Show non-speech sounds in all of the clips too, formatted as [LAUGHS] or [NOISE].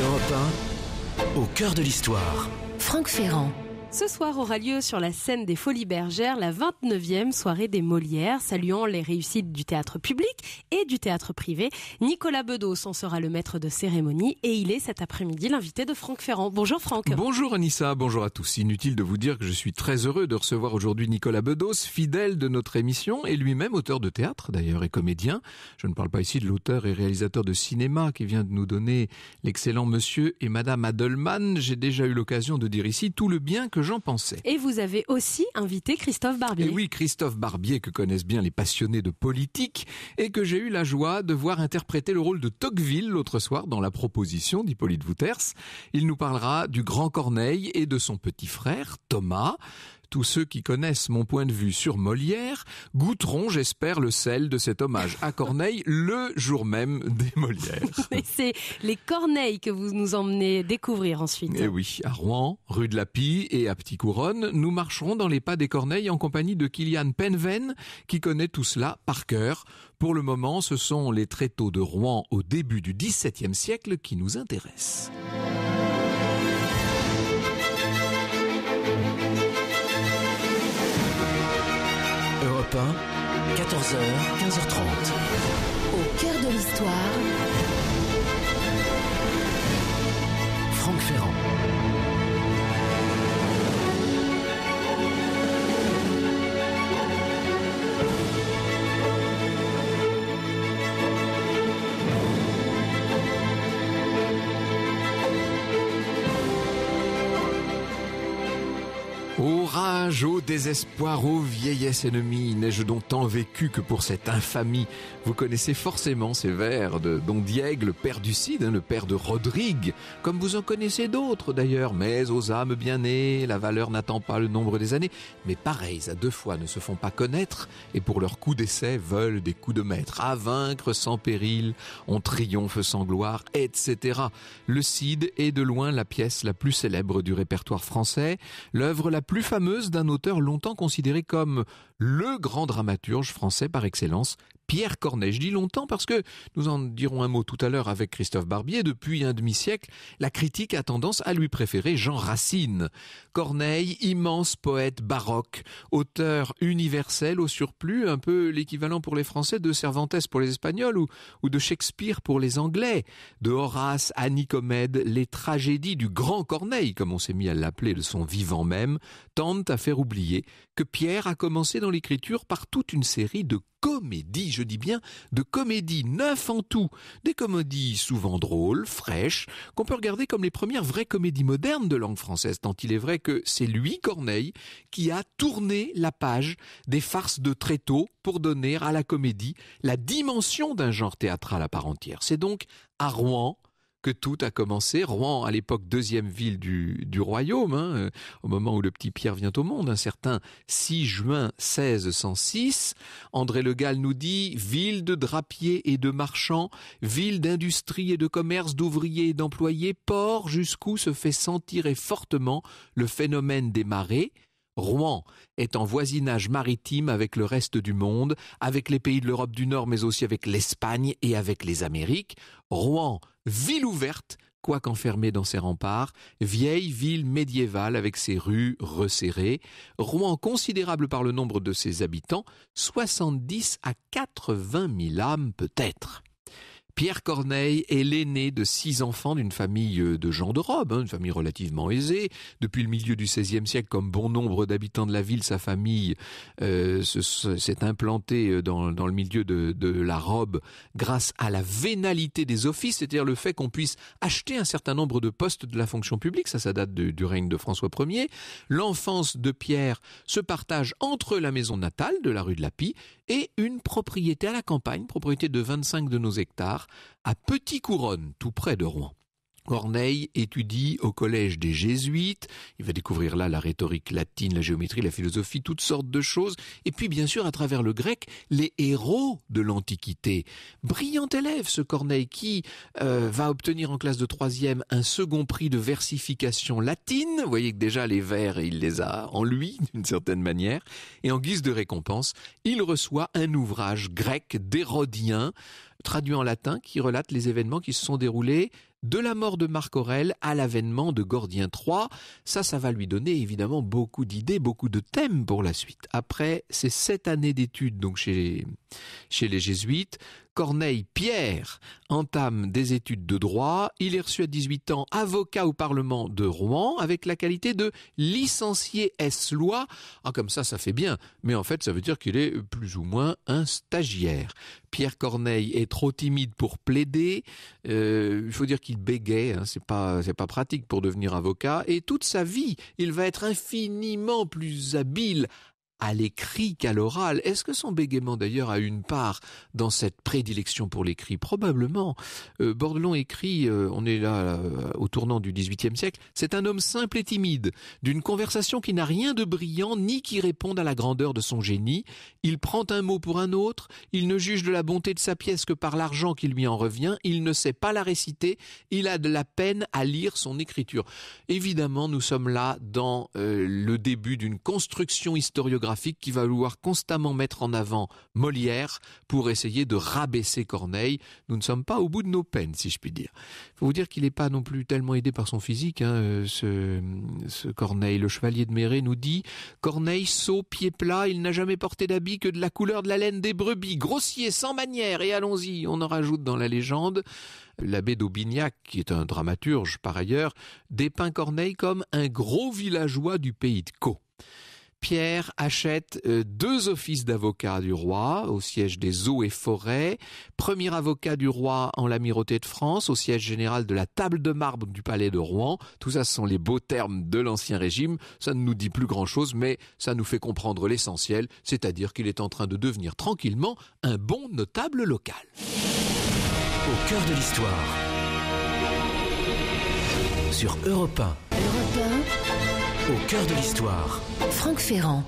Europe 1, au cœur de l'histoire. Franck Ferrand. Ce soir aura lieu sur la scène des Folies Bergères la 29e soirée des Molières, saluant les réussites du théâtre public et du théâtre privé. Nicolas Bedos en sera le maître de cérémonie et il est cet après-midi l'invité de Franck Ferrand. Bonjour Franck. Bonjour Anissa, bonjour à tous. Inutile de vous dire que je suis très heureux de recevoir aujourd'hui Nicolas Bedos, fidèle de notre émission et lui-même auteur de théâtre d'ailleurs et comédien. Je ne parle pas ici de l'auteur et réalisateur de cinéma qui vient de nous donner l'excellent monsieur et madame Adelman. J'ai déjà eu l'occasion de dire ici tout le bien que j'en pensais. Et vous avez aussi invité Christophe Barbier. oui, Christophe Barbier que connaissent bien les passionnés de politique et que j'ai eu la joie de voir interpréter le rôle de Tocqueville l'autre soir dans la proposition d'Hippolyte Vouters. Il nous parlera du grand Corneille et de son petit frère Thomas tous ceux qui connaissent mon point de vue sur Molière goûteront, j'espère, le sel de cet hommage à Corneille le jour même des Molières. [LAUGHS] c'est les Corneilles que vous nous emmenez découvrir ensuite. Eh oui, à Rouen, rue de la Pie et à Petit Couronne, nous marcherons dans les pas des Corneilles en compagnie de Kylian Penven qui connaît tout cela par cœur. Pour le moment, ce sont les tréteaux de Rouen au début du XVIIe siècle qui nous intéressent. 14h, 15h30. Au cœur de l'histoire, Franck Ferrand. au désespoir, aux vieillesse ennemie, n'ai-je donc tant vécu que pour cette infamie Vous connaissez forcément ces vers de Don Diègue, le père du Cid, hein, le père de Rodrigue, comme vous en connaissez d'autres d'ailleurs, mais aux âmes bien nées, la valeur n'attend pas le nombre des années, mais pareils à deux fois ne se font pas connaître, et pour leur coup d'essai veulent des coups de maître, à vaincre sans péril, on triomphe sans gloire, etc. Le Cid est de loin la pièce la plus célèbre du répertoire français, l'œuvre la plus fameuse d'un auteur longtemps considéré comme le grand dramaturge français par excellence, Pierre Corneille, Je dis longtemps parce que nous en dirons un mot tout à l'heure avec Christophe Barbier. Depuis un demi-siècle, la critique a tendance à lui préférer Jean Racine. Corneille, immense poète baroque, auteur universel au surplus, un peu l'équivalent pour les Français de Cervantes pour les Espagnols ou, ou de Shakespeare pour les Anglais, de Horace à Nicomède, les tragédies du grand Corneille, comme on s'est mis à l'appeler de son vivant même, tendent à faire oublier que Pierre a commencé dans l'écriture par toute une série de comédie, je dis bien de comédie, neuf en tout. Des comédies souvent drôles, fraîches, qu'on peut regarder comme les premières vraies comédies modernes de langue française, tant il est vrai que c'est lui, Corneille, qui a tourné la page des farces de tôt pour donner à la comédie la dimension d'un genre théâtral à part entière. C'est donc à Rouen, que tout a commencé. Rouen, à l'époque deuxième ville du, royaume, hein, euh, au moment où le petit Pierre vient au monde, un certain 6 juin 1606. André Le Gall nous dit « ville de drapiers et de marchands, ville d'industrie et de commerce, d'ouvriers et d'employés, port jusqu'où se fait sentir et fortement le phénomène des marées ». Rouen est en voisinage maritime avec le reste du monde, avec les pays de l'Europe du Nord, mais aussi avec l'Espagne et avec les Amériques. Rouen ville ouverte, quoique enfermée dans ses remparts, vieille ville médiévale avec ses rues resserrées, Rouen considérable par le nombre de ses habitants, 70 à 80 mille âmes peut-être. Pierre Corneille est l'aîné de six enfants d'une famille euh, de gens de robe, hein, une famille relativement aisée. Depuis le milieu du XVIe siècle, comme bon nombre d'habitants de la ville, sa famille euh, s'est implantée euh, dans, le milieu de, la robe grâce à la vénalité des offices, c'est-à-dire le fait qu'on puisse acheter un certain nombre de postes de la fonction publique. Ça, ça date du, du règne de François Ier. L'enfance de Pierre se partage entre la maison natale de la rue de la Pie et une propriété à la campagne, propriété de 25 de nos hectares, à Petit-Couronne, tout près de Rouen. Corneille étudie au collège des Jésuites. Il va découvrir là la rhétorique latine, la géométrie, la philosophie, toutes sortes de choses. Et puis, bien sûr, à travers le grec, les héros de l'Antiquité. Brillant élève, ce Corneille, qui euh, va obtenir en classe de troisième un second prix de versification latine. Vous voyez que déjà les vers, il les a en lui, d'une certaine manière. Et en guise de récompense, il reçoit un ouvrage grec d'Hérodien traduit en latin, qui relate les événements qui se sont déroulés de la mort de Marc Aurèle à l'avènement de Gordien III. Ça, ça va lui donner évidemment beaucoup d'idées, beaucoup de thèmes pour la suite. Après ces sept années d'études donc chez les jésuites, Corneille Pierre entame des études de droit. Il est reçu à 18 ans avocat au Parlement de Rouen avec la qualité de licencié S-Loi. Ah, comme ça, ça fait bien. Mais en fait, ça veut dire qu'il est plus ou moins un stagiaire. Pierre Corneille est trop timide pour plaider. Euh, il faut dire qu'il bégait. Ce hein. C'est pas, c'est pas pratique pour devenir avocat. Et toute sa vie, il va être infiniment plus habile à l'écrit qu'à l'oral. Est-ce que son bégaiement d'ailleurs a une part dans cette prédilection pour l'écrit Probablement. Euh, Bordelon écrit, euh, on est là euh, au tournant du XVIIIe siècle, c'est un homme simple et timide, d'une conversation qui n'a rien de brillant ni qui réponde à la grandeur de son génie. Il prend un mot pour un autre, il ne juge de la bonté de sa pièce que par l'argent qui lui en revient, il ne sait pas la réciter, il a de la peine à lire son écriture. Évidemment, nous sommes là dans euh, le début d'une construction historiographique qui va vouloir constamment mettre en avant Molière pour essayer de rabaisser Corneille. Nous ne sommes pas au bout de nos peines, si je puis dire. Il faut vous dire qu'il n'est pas non plus tellement aidé par son physique, hein, euh, ce, ce Corneille. Le chevalier de Méré nous dit Corneille, saut, pied plat, il n'a jamais porté d'habit que de la couleur de la laine des brebis, grossier, sans manière, et allons-y. On en rajoute dans la légende. L'abbé d'Aubignac, qui est un dramaturge par ailleurs, dépeint Corneille comme un gros villageois du pays de Caux. Pierre achète euh, deux offices d'avocat du roi au siège des eaux et forêts, premier avocat du roi en l'amirauté de France, au siège général de la table de marbre du palais de Rouen. Tout ça, ce sont les beaux termes de l'ancien régime. Ça ne nous dit plus grand chose, mais ça nous fait comprendre l'essentiel, c'est-à-dire qu'il est en train de devenir tranquillement un bon notable local. Au cœur de l'histoire. Sur Europe 1 au cœur de l'histoire. Franck Ferrand.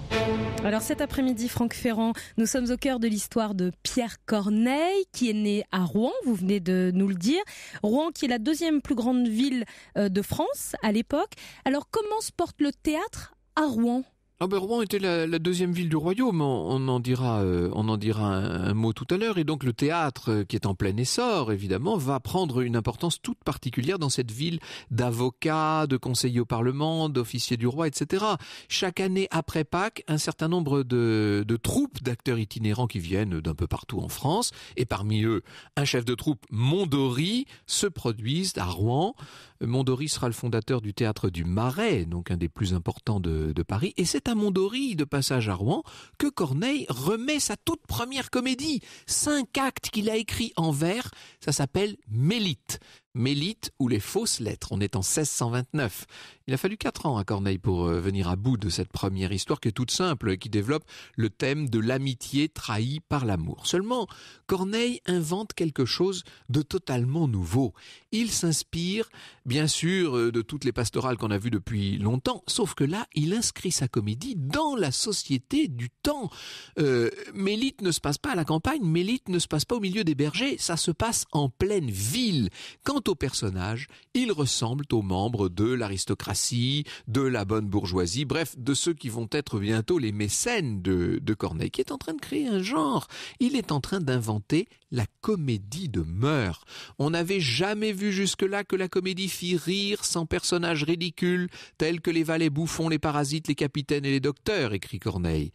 Alors cet après-midi, Franck Ferrand, nous sommes au cœur de l'histoire de Pierre Corneille, qui est né à Rouen, vous venez de nous le dire. Rouen, qui est la deuxième plus grande ville euh, de France à l'époque. Alors comment se porte le théâtre à Rouen ah ben, Rouen était la, deuxième ville du royaume, on, en dira, on en dira euh, un, mot tout à l'heure, et donc le théâtre, euh, qui est en plein essor, évidemment, va prendre une importance toute particulière dans cette ville d'avocats, de conseillers au Parlement, d'officiers du roi, etc. Chaque année après Pâques, un certain nombre de, troupes d'acteurs itinérants qui viennent d'un peu partout en France, et parmi eux, un chef de troupe, Mondori, se produisent à Rouen. Mondori sera le fondateur du théâtre du Marais, donc un des plus importants de, de Paris, et c'est à Mondori, de passage à Rouen, que Corneille remet sa toute première comédie. Cinq actes qu'il a écrits en vers, ça s'appelle Mélite. Mélite ou les fausses lettres. On est en 1629. Il a fallu quatre ans à Corneille pour euh, venir à bout de cette première histoire qui est toute simple, et qui développe le thème de l'amitié trahie par l'amour. Seulement, Corneille invente quelque chose de totalement nouveau. Il s'inspire, bien sûr, euh, de toutes les pastorales qu'on a vues depuis longtemps, sauf que là, il inscrit sa comédie dans la société du temps. Euh, Mélite ne se passe pas à la campagne, Mélite ne se passe pas au milieu des bergers, ça se passe en pleine ville. Quand quant aux personnages, ils ressemblent aux membres de l'aristocratie, de la bonne bourgeoisie, bref, de ceux qui vont être bientôt les mécènes de, Corneille, qui est en train de créer un genre. Il est en train d'inventer la comédie de mœurs. On n'avait jamais vu jusque-là que la comédie fit rire sans personnages ridicules, tels que les valets bouffons, les parasites, les capitaines et les docteurs, écrit Corneille.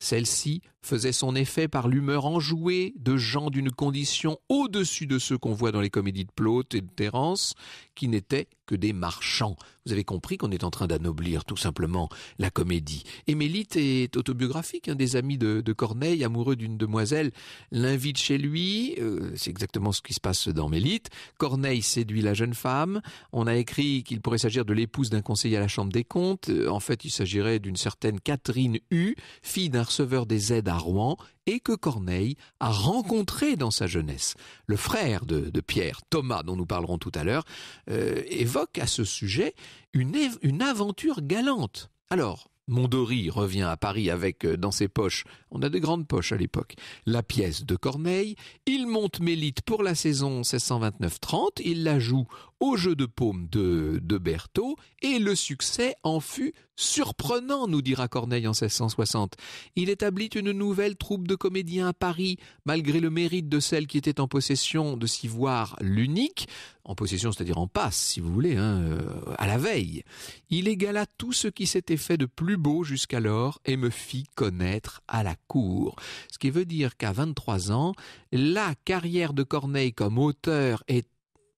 Celle-ci faisait son effet par l'humeur enjouée de gens d'une condition au-dessus de ceux qu'on voit dans les comédies de plot et de Terence, qui n'étaient que des marchands. Vous avez compris qu'on est en train d'anoblir tout simplement la comédie. Émélite est autobiographique, un des amis de, Corneille, amoureux d'une demoiselle, l'invite chez lui, euh, c'est exactement ce qui se passe dans Mélite. Corneille séduit la jeune femme, on a écrit qu'il pourrait s'agir de l'épouse d'un conseiller à la Chambre des comptes, euh, en fait il s'agirait d'une certaine Catherine U, fille d'un receveur des aides à Rouen et que Corneille a rencontré dans sa jeunesse. Le frère de, Pierre, Thomas, dont nous parlerons tout à l'heure, euh, évoque à ce sujet une, aventure galante. Alors, Mondori revient à Paris avec euh, dans ses poches, on a de grandes poches à l'époque, la pièce de Corneille, il monte Mélite pour la saison 1629-30, il la joue au jeu de paume de, de Berthaud, et le succès en fut surprenant, nous dira Corneille en 1660. Il établit une nouvelle troupe de comédiens à Paris, malgré le mérite de celle qui était en possession de s'y voir l'unique, en possession, c'est-à-dire en passe, si vous voulez, hein, euh, à la veille. Il égala tout ce qui s'était fait de plus beau jusqu'alors et me fit connaître à la cour. Ce qui veut dire qu'à 23 ans, la carrière de Corneille comme auteur est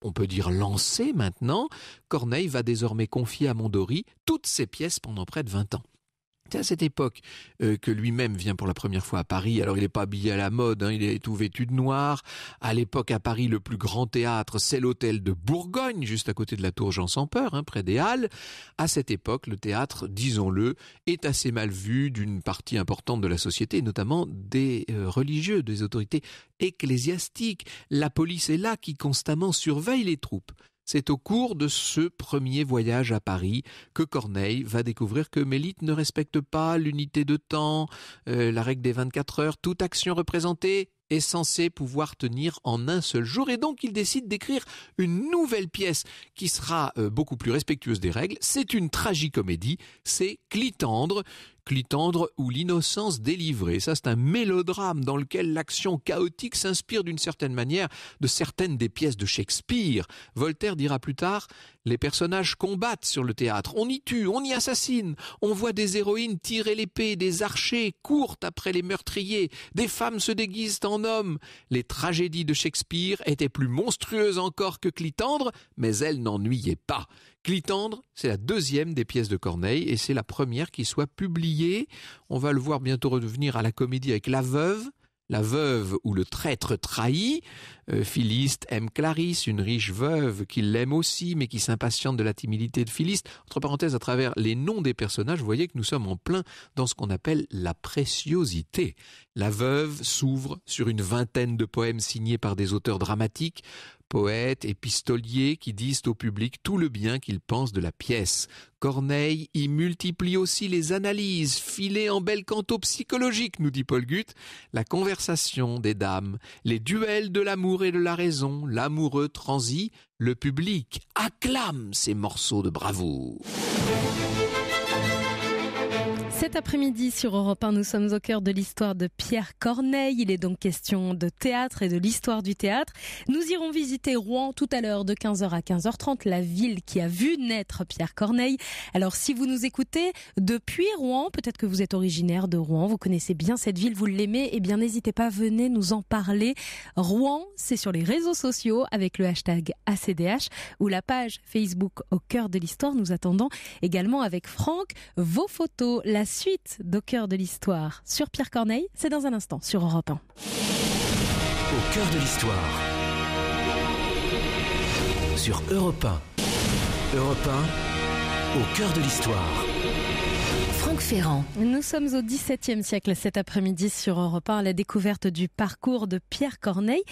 on peut dire lancé maintenant, Corneille va désormais confier à Mondori toutes ses pièces pendant près de 20 ans. C'est à cette époque euh, que lui-même vient pour la première fois à Paris. Alors il n'est pas habillé à la mode, hein, il est tout vêtu de noir. À l'époque à Paris, le plus grand théâtre, c'est l'hôtel de Bourgogne, juste à côté de la tour Jean sans peur, hein, près des Halles. À cette époque, le théâtre, disons-le, est assez mal vu d'une partie importante de la société, notamment des euh, religieux, des autorités ecclésiastiques. La police est là qui constamment surveille les troupes. C'est au cours de ce premier voyage à Paris que Corneille va découvrir que Mélite ne respecte pas l'unité de temps, euh, la règle des 24 heures, toute action représentée est censée pouvoir tenir en un seul jour et donc il décide d'écrire une nouvelle pièce qui sera euh, beaucoup plus respectueuse des règles. C'est une tragicomédie, c'est Clitandre, Clitandre ou L'innocence délivrée. Ça, c'est un mélodrame dans lequel l'action chaotique s'inspire d'une certaine manière de certaines des pièces de Shakespeare. Voltaire dira plus tard, les personnages combattent sur le théâtre. On y tue, on y assassine. On voit des héroïnes tirer l'épée, des archers courent après les meurtriers. Des femmes se déguisent en hommes. Les tragédies de Shakespeare étaient plus monstrueuses encore que Clitandre, mais elles n'ennuyaient pas. Clitandre, c'est la deuxième des pièces de Corneille et c'est la première qui soit publiée on va le voir bientôt revenir à la comédie avec La Veuve. La veuve ou le traître trahi, euh, Philiste aime Clarisse, une riche veuve qui l'aime aussi, mais qui s'impatiente de la timidité de Philiste. Entre parenthèses, à travers les noms des personnages, vous voyez que nous sommes en plein dans ce qu'on appelle la préciosité. La veuve s'ouvre sur une vingtaine de poèmes signés par des auteurs dramatiques, poètes, pistolier qui disent au public tout le bien qu'ils pensent de la pièce. Corneille y multiplie aussi les analyses, filées en bel canto psychologique, nous dit Paul Guth. la conversation des dames, les duels de l'amour et de la raison, l'amoureux transi, le public acclame ces morceaux de bravoure. Cet après-midi sur Europe 1, nous sommes au cœur de l'histoire de Pierre Corneille. Il est donc question de théâtre et de l'histoire du théâtre. Nous irons visiter Rouen tout à l'heure de 15h à 15h30, la ville qui a vu naître Pierre Corneille. Alors si vous nous écoutez depuis Rouen, peut-être que vous êtes originaire de Rouen, vous connaissez bien cette ville, vous l'aimez, eh bien n'hésitez pas, venez nous en parler. Rouen, c'est sur les réseaux sociaux avec le hashtag ACDH ou la page Facebook au cœur de l'histoire. Nous attendons également avec Franck vos photos, la suite d'Au cœur de l'histoire sur Pierre Corneille, c'est dans un instant sur Europe 1. Au cœur de l'histoire sur Europe 1. au cœur de l'histoire. Nous sommes au XVIIe siècle cet après-midi sur Europe 1, la découverte du parcours de Pierre Corneille.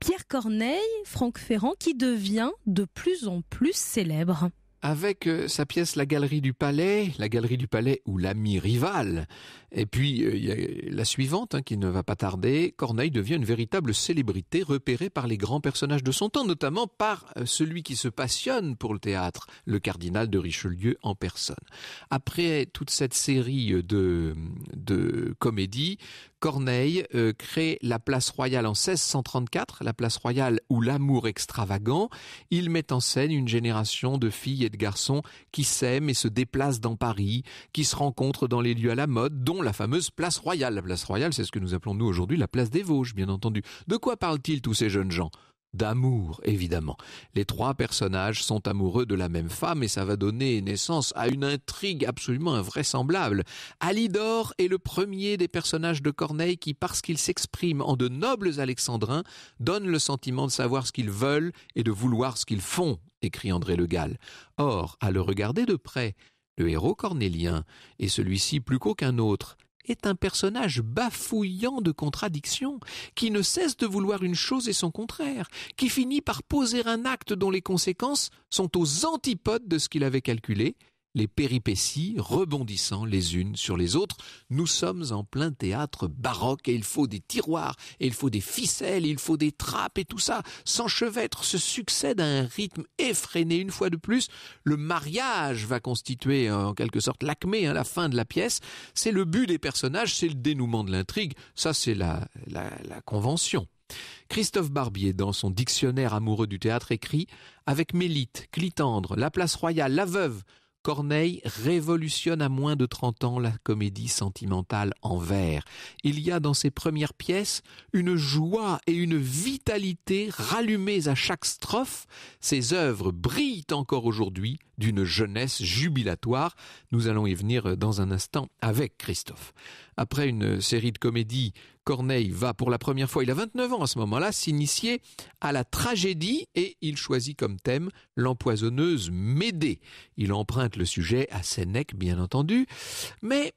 Pierre Corneille, Franck Ferrand, qui devient de plus en plus célèbre avec euh, sa pièce La Galerie du Palais, La Galerie du Palais ou l'ami rival. Et puis euh, il la suivante hein, qui ne va pas tarder, Corneille devient une véritable célébrité repérée par les grands personnages de son temps, notamment par euh, celui qui se passionne pour le théâtre, le cardinal de Richelieu en personne. Après toute cette série de, de comédies, Corneille euh, crée la place royale en 1634, la place royale où l'amour extravagant. Il met en scène une génération de filles et de garçons qui s'aiment et se déplacent dans Paris, qui se rencontrent dans les lieux à la mode, dont la fameuse place royale. La place royale, c'est ce que nous appelons nous aujourd'hui la place des Vosges, bien entendu. De quoi parlent-ils tous ces jeunes gens d'amour, évidemment. Les trois personnages sont amoureux de la même femme et ça va donner naissance à une intrigue absolument invraisemblable. Alidor est le premier des personnages de Corneille qui, parce qu'il s'exprime en de nobles alexandrins, donne le sentiment de savoir ce qu'ils veulent et de vouloir ce qu'ils font, écrit André Le Gall. Or, à le regarder de près, le héros cornélien, est celui-ci plus qu'aucun autre, est un personnage bafouillant de contradictions, qui ne cesse de vouloir une chose et son contraire, qui finit par poser un acte dont les conséquences sont aux antipodes de ce qu'il avait calculé, les péripéties rebondissant les unes sur les autres. Nous sommes en plein théâtre baroque et il faut des tiroirs, il faut des ficelles, il faut des trappes et tout ça s'enchevêtre, se succède à un rythme effréné une fois de plus. Le mariage va constituer en quelque sorte l'acmé, hein, la fin de la pièce. C'est le but des personnages, c'est le dénouement de l'intrigue. Ça, c'est la, convention. Christophe Barbier, dans son dictionnaire amoureux du théâtre, écrit Avec Mélite, Clitandre, La Place Royale, La Veuve, Corneille révolutionne à moins de 30 ans la comédie sentimentale en vers. Il y a dans ses premières pièces une joie et une vitalité rallumées à chaque strophe. Ses œuvres brillent encore aujourd'hui d'une jeunesse jubilatoire. Nous allons y venir dans un instant avec Christophe. Après une série de comédies Corneille va pour la première fois, il a 29 ans à ce moment-là, s'initier à la tragédie et il choisit comme thème l'empoisonneuse Médée. Il emprunte le sujet à Sénèque, bien entendu, mais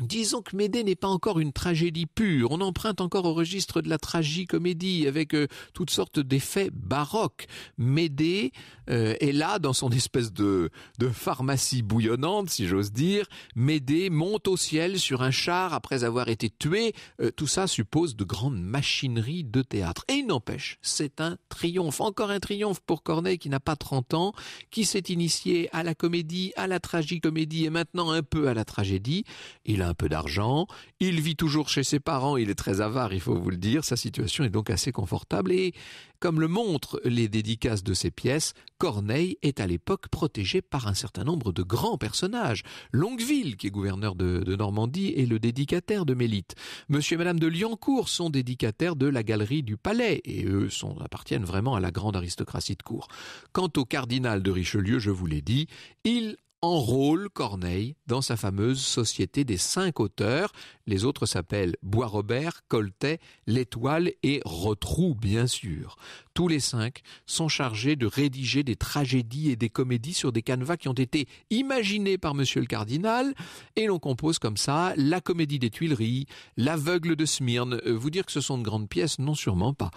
Disons que Médée n'est pas encore une tragédie pure, on emprunte encore au registre de la tragicomédie avec euh, toutes sortes d'effets baroques. Médée euh, et là, dans son espèce de, pharmacie bouillonnante, si j'ose dire, Médée monte au ciel sur un char après avoir été tué. Euh, tout ça suppose de grandes machineries de théâtre. Et il n'empêche, c'est un triomphe, encore un triomphe pour Corneille qui n'a pas 30 ans, qui s'est initié à la comédie, à la tragicomédie et maintenant un peu à la tragédie. Il a un peu d'argent, il vit toujours chez ses parents, il est très avare, il faut vous le dire. Sa situation est donc assez confortable et comme le montrent les dédicaces de ses pièces, Corneille est à l'époque protégé par un certain nombre de grands personnages. Longueville, qui est gouverneur de, Normandie, est le dédicataire de Mélite. Monsieur et Madame de Liancourt sont dédicataires de la galerie du Palais, et eux sont, appartiennent vraiment à la grande aristocratie de cour. Quant au cardinal de Richelieu, je vous l'ai dit, il enrôle Corneille dans sa fameuse Société des cinq auteurs. Les autres s'appellent Bois-Robert, Coltet, L'Étoile et Rotrou, bien sûr. Tous les cinq sont chargés de rédiger des tragédies et des comédies sur des canevas qui ont été imaginés par Monsieur le Cardinal, et l'on compose comme ça la comédie des Tuileries, l'aveugle de Smyrne. Euh, vous dire que ce sont de grandes pièces, non sûrement pas.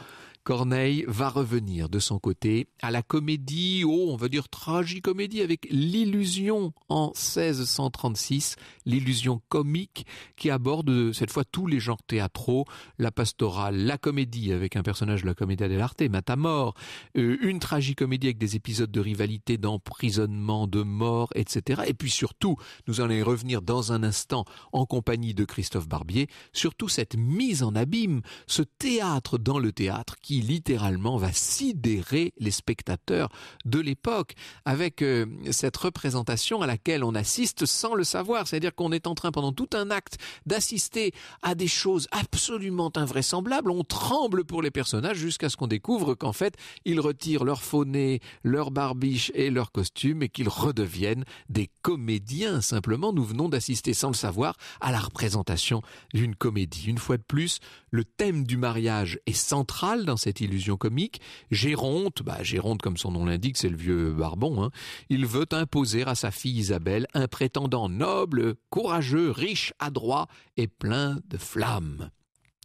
Corneille va revenir de son côté à la comédie, oh, on va dire tragicomédie avec l'illusion en 1636, l'illusion comique qui aborde euh, cette fois tous les genres théâtraux, la pastorale, la comédie avec un personnage de la comédie dell'arte, Matamor, euh, une tragicomédie avec des épisodes de rivalité, d'emprisonnement, de mort, etc. Et puis surtout, nous allons y revenir dans un instant en compagnie de Christophe Barbier, surtout cette mise en abîme, ce théâtre dans le théâtre qui littéralement va sidérer les spectateurs de l'époque avec euh, cette représentation à laquelle on assiste sans le savoir. C'est-à-dire qu'on est en train pendant tout un acte d'assister à des choses absolument invraisemblables. On tremble pour les personnages jusqu'à ce qu'on découvre qu'en fait, ils retirent leur faux nez, leur barbiche et leur costume et qu'ils redeviennent des comédiens. Simplement, nous venons d'assister sans le savoir à la représentation d'une comédie. Une fois de plus, le thème du mariage est central dans cette cette illusion comique, Géronte, bah Géronte comme son nom l'indique, c'est le vieux Barbon, hein, il veut imposer à sa fille Isabelle un prétendant noble, courageux, riche, adroit et plein de flammes.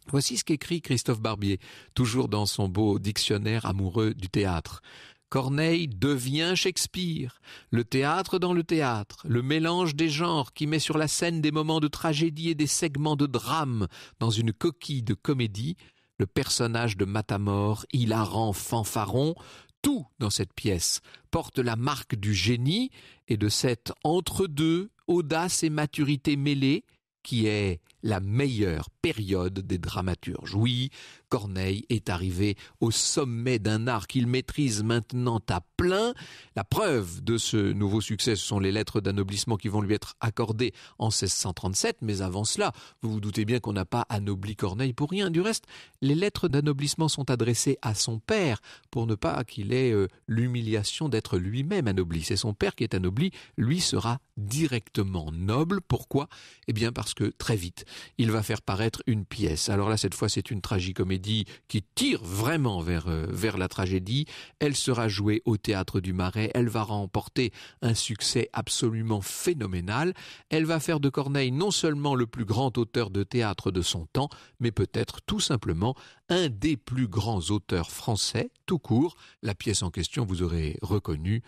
Voici ce qu'écrit Christophe Barbier, toujours dans son beau dictionnaire amoureux du théâtre. Corneille devient Shakespeare, le théâtre dans le théâtre, le mélange des genres qui met sur la scène des moments de tragédie et des segments de drame dans une coquille de comédie, le personnage de Matamor, hilarant, fanfaron, tout dans cette pièce porte la marque du génie et de cette entre-deux, audace et maturité mêlée, qui est la meilleure période des dramaturges. Oui, Corneille est arrivé au sommet d'un art qu'il maîtrise maintenant à plein. La preuve de ce nouveau succès, ce sont les lettres d'annoblissement qui vont lui être accordées en 1637, mais avant cela, vous vous doutez bien qu'on n'a pas anobli Corneille pour rien. Du reste, les lettres d'annoblissement sont adressées à son père pour ne pas qu'il ait euh, l'humiliation d'être lui-même anobli. C'est son père qui est anobli, lui sera directement noble. Pourquoi Eh bien parce que très vite, il va faire paraître une pièce. Alors là, cette fois, c'est une tragicomédie qui tire vraiment vers, euh, vers la tragédie. Elle sera jouée au Théâtre du Marais. Elle va remporter un succès absolument phénoménal. Elle va faire de Corneille non seulement le plus grand auteur de théâtre de son temps, mais peut-être tout simplement un des plus grands auteurs français, tout court. La pièce en question, vous aurez reconnu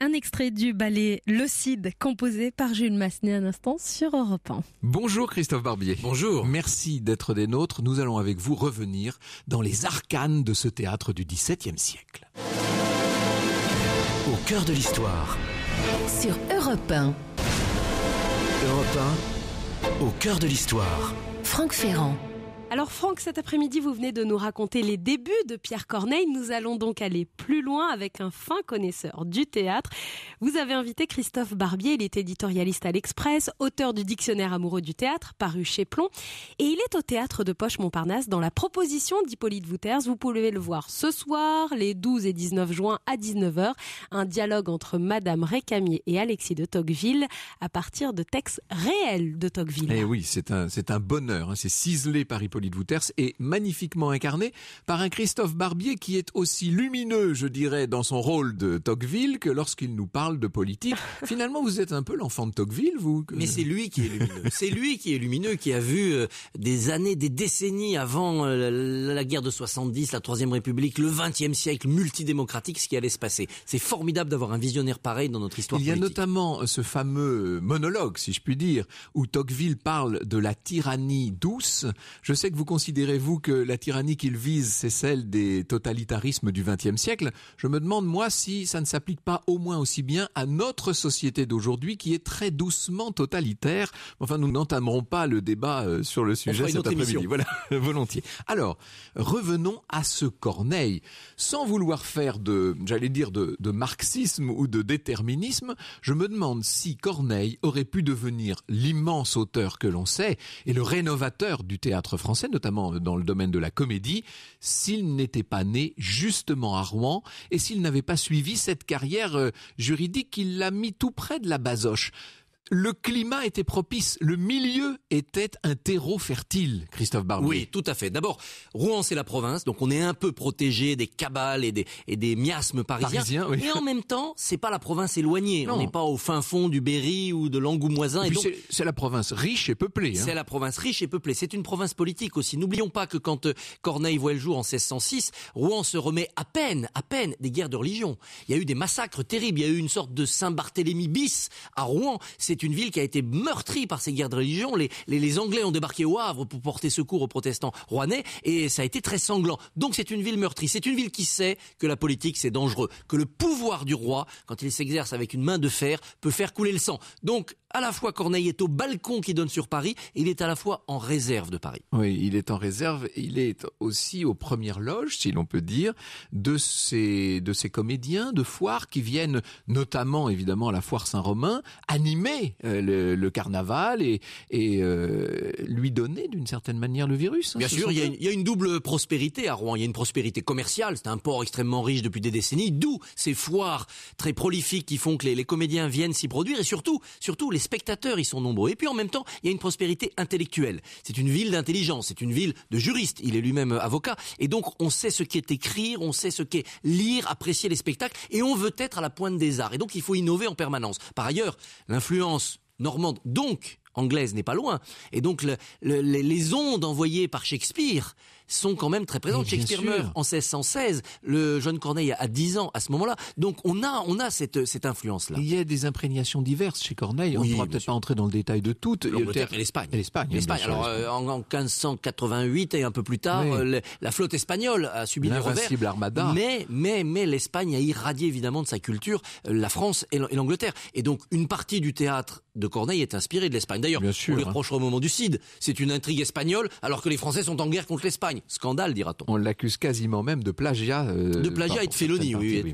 un extrait du ballet Le Cid composé par Jules Massenet un instant sur Europe 1. Bonjour Christophe Barbier. Bonjour. Merci d'être des nôtres. Nous allons avec vous revenir dans les arcanes de ce théâtre du XVIIe siècle. Au cœur de l'histoire. Sur Europe 1. Europe 1. Au cœur de l'histoire. Franck Ferrand. Alors Franck, cet après-midi, vous venez de nous raconter les débuts de Pierre Corneille. Nous allons donc aller plus loin avec un fin connaisseur du théâtre. Vous avez invité Christophe Barbier, il est éditorialiste à l'Express, auteur du dictionnaire amoureux du théâtre, paru chez Plomb. Et il est au théâtre de Poche-Montparnasse dans la proposition d'Hippolyte Vouters. Vous pouvez le voir ce soir, les 12 et 19 juin à 19h. Un dialogue entre Madame Récamier et Alexis de Tocqueville à partir de textes réels de Tocqueville. Eh oui, c'est un, c'est un bonheur. Hein. C'est ciselé par Hippolyte Hippolyte est magnifiquement incarné par un Christophe Barbier qui est aussi lumineux, je dirais, dans son rôle de Tocqueville que lorsqu'il nous parle de politique. [LAUGHS] Finalement, vous êtes un peu l'enfant de Tocqueville, vous. Mais c'est lui qui est lumineux. [LAUGHS] C'est lui qui est lumineux, qui a vu euh, des années, des décennies avant euh, la guerre de 70, la Troisième République, le XXe siècle multidémocratique, ce qui allait se passer. C'est formidable d'avoir un visionnaire pareil dans notre histoire. Il y a notamment euh, ce fameux monologue, si je puis dire, où Tocqueville parle de la tyrannie douce. Je sais que vous considérez, vous, que la tyrannie qu'il vise, c'est celle des totalitarismes du XXe siècle, je me demande, moi, si ça ne s'applique pas au moins aussi bien à notre société d'aujourd'hui qui est très doucement totalitaire. Enfin, nous n'entamerons pas le débat euh, sur le sujet cet après-midi. Voilà, [LAUGHS] volontiers. Alors, revenons à ce Corneille. Sans vouloir faire de, j'allais dire, de, de marxisme ou de déterminisme, je me demande si Corneille aurait pu devenir l'immense auteur que l'on sait et le rénovateur du théâtre français notamment euh, dans le domaine de la comédie, s'il n'était pas né justement à Rouen et s'il n'avait pas suivi cette carrière euh, juridique qui l'a mis tout près de la basoche le climat était propice, le milieu était un terreau fertile, Christophe Barbier. Oui, tout à fait. D'abord, Rouen, c'est la province, donc on est un peu protégé des cabales et des, miasmes parisiens. Et en même temps, c'est pas la province éloignée. On n'est pas au fin fond du Berry ou de l'Angoumoisin. Et, c'est la province riche et peuplée. Hein. C'est la province riche et peuplée. C'est une province politique aussi. N'oublions pas que quand euh, Corneille voit le jour en 1606, Rouen se remet à peine, à peine des guerres de religion. Il y a eu des massacres terribles. Il y a eu une sorte de Saint-Barthélemy bis à Rouen. C'est c'est une ville qui a été meurtrie par ces guerres de religion. Les, les, Anglais ont débarqué au Havre pour porter secours aux protestants rouennais et ça a été très sanglant. Donc c'est une ville meurtrie. C'est une ville qui sait que la politique c'est dangereux, que le pouvoir du roi, quand il s'exerce avec une main de fer, peut faire couler le sang. Donc à la fois Corneille est au balcon qui donne sur Paris, il est à la fois en réserve de Paris. Oui, il est en réserve, il est aussi aux premières loges, si l'on peut dire, de ces, de ces comédiens de foires qui viennent notamment évidemment à la foire Saint-Romain animer euh, le, carnaval et, et euh, lui donner d'une certaine manière le virus. Hein, Bien sûr, il y, a une, double prospérité à Rouen, il y a une prospérité commerciale, c'est un port extrêmement riche depuis des décennies, d'où ces foires très prolifiques qui font que les, les comédiens viennent s'y produire et surtout, surtout les spectateurs ils sont nombreux. Et puis en même temps, il y a une prospérité intellectuelle. C'est une ville d'intelligence, c'est une ville de juristes. Il est lui-même euh, avocat. Et donc, on sait ce qu'est écrire, on sait ce qu'est lire, apprécier les spectacles, et on veut être à la pointe des arts. Et donc, il faut innover en permanence. Par ailleurs, l'influence normande, donc anglaise n'est pas loin. Et donc les, ondes envoyées par Shakespeare sont quand même très présentes. Shakespeare meurt en 1616, le jeune Corneille a 10 ans à ce moment-là. Donc on a, on a cette, cette influence-là. Il y a des imprégnations diverses chez Corneille. on ne pourra peut-être pas entrer dans le détail de toutes. L'Angleterre et l'Espagne. L'Espagne. L'Espagne. Alors euh, en, 1588 et un peu plus tard, euh, la flotte espagnole a subi des revers. armada. Mais, mais, mais l'Espagne a irradié évidemment de sa culture euh, la France et l'Angleterre. Et donc une partie du théâtre de Corneille est inspirée de l'Espagne. D'ailleurs, on lui hein. reproche au moment du CID. C'est une intrigue espagnole alors que les Français sont en guerre contre l'Espagne. Scandale, dira-t-on. On, l'accuse quasiment même de plagiat. Euh, de plagiat et de félonie, oui,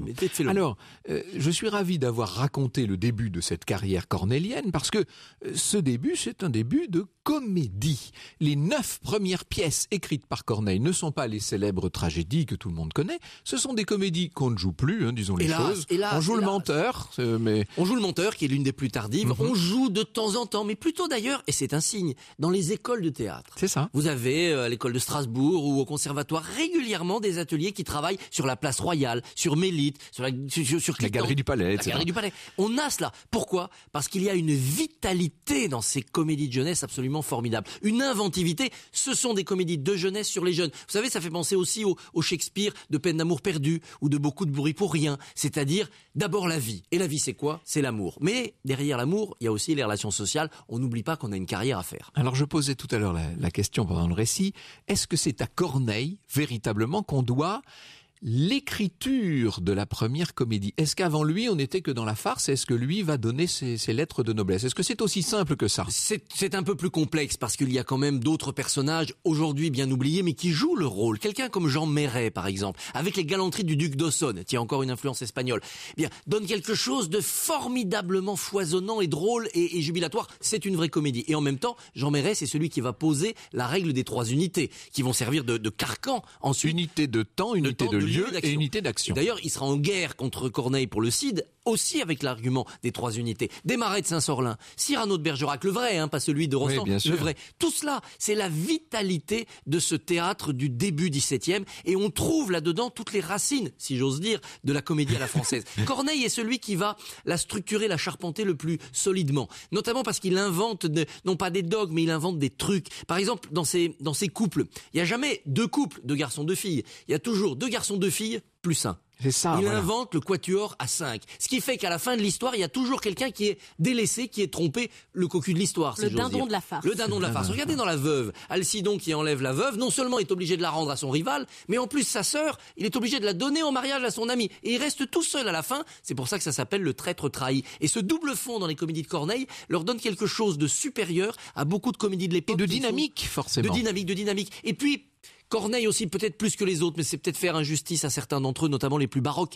Alors, euh, je suis ravi d'avoir raconté le début de cette carrière cornélienne parce que euh, ce début, c'est un début de comédie. Les neuf premières pièces écrites par Corneille ne sont pas les célèbres tragédies que tout le monde connaît. Ce sont des comédies qu'on ne joue plus, hein, disons les choses. on joue le menteur, mais on joue le menteur qui est l'une des plus tardives. Mhm. On joue de temps en temps, mais plus d'ailleurs, et c'est un signe, dans les écoles de théâtre. C'est ça. Vous avez euh, à l'école de Strasbourg ou au conservatoire régulièrement des ateliers qui travaillent sur la place Royale, sur Mélite, sur la, sur, galerie du Palais. du Palais. On a cela. Pourquoi Parce qu'il y a une vitalité dans ces comédies de jeunesse absolument formidable, une inventivité. Ce sont des comédies de jeunesse sur les jeunes. Vous savez, ça fait penser aussi au, Shakespeare de Peine d'amour perdu ou de beaucoup de bruit pour rien. C'est-à-dire d'abord la vie. Et la vie, c'est quoi C'est l'amour. Mais derrière l'amour, il y a aussi les relations sociales. On n'oublie pas qu'on a une carrière à faire. Alors je posais tout à l'heure la, la question pendant le récit, est-ce que c'est à Corneille véritablement qu'on doit l'écriture de la première comédie. Est-ce qu'avant lui, on n'était que dans la farce Est-ce que lui va donner ses, lettres de noblesse Est-ce que c'est aussi simple que ça C'est un peu plus complexe parce qu'il y a quand même d'autres personnages, aujourd'hui bien oubliés, mais qui jouent le rôle. Quelqu'un comme Jean Méret, par exemple, avec les galanteries du duc d'Ossonne, qui a encore une influence espagnole, eh bien, donne quelque chose de formidablement foisonnant et drôle et, jubilatoire. C'est une vraie comédie. Et en même temps, Jean Méret, c'est celui qui va poser la règle des trois unités, qui vont servir de, carcan ensuite. Unité de temps, unité de, de lieu et unité d'action. D'ailleurs, il sera en guerre contre Corneille pour le CID aussi avec l'argument des trois unités. Des marais de Saint-Sorlin, Cyrano de Bergerac, le vrai, hein, pas celui de Rossan, le vrai. Tout cela, c'est la vitalité de ce théâtre du début XVIIe et on trouve là-dedans toutes les racines, si j'ose dire, de la comédie à la française. [LAUGHS] Corneille est celui qui va la structurer, la charpenter le plus solidement, notamment parce qu'il invente non pas des dogmes, mais il invente des trucs. Par exemple, dans ses dans ses couples, il n'y a jamais deux couples, de garçons, de filles. Il y a toujours deux garçons, deux filles plus un. Il invente le quatuor à cinq. Ce qui fait qu'à la fin de l'histoire, il y a toujours quelqu'un qui est délaissé, qui est trompé, le cocu de l'histoire. Le dindon de la farce. Le dindon de la farce. Regardez dans la veuve. Alcidon qui enlève la veuve, non seulement est obligé de la rendre à son rival, mais en plus sa sœur, il est obligé de la donner en mariage à son ami. Et il reste tout seul à la fin. C'est pour ça que ça s'appelle le traître trahi. Et ce double fond dans les comédies de Corneille leur donne quelque chose de supérieur à beaucoup de comédies de l'époque. de dynamique, forcément. De dynamique, de dynamique. Et puis, Corneille aussi, peut-être plus que les autres, mais c'est peut-être faire injustice à certains d'entre eux, notamment les plus baroques.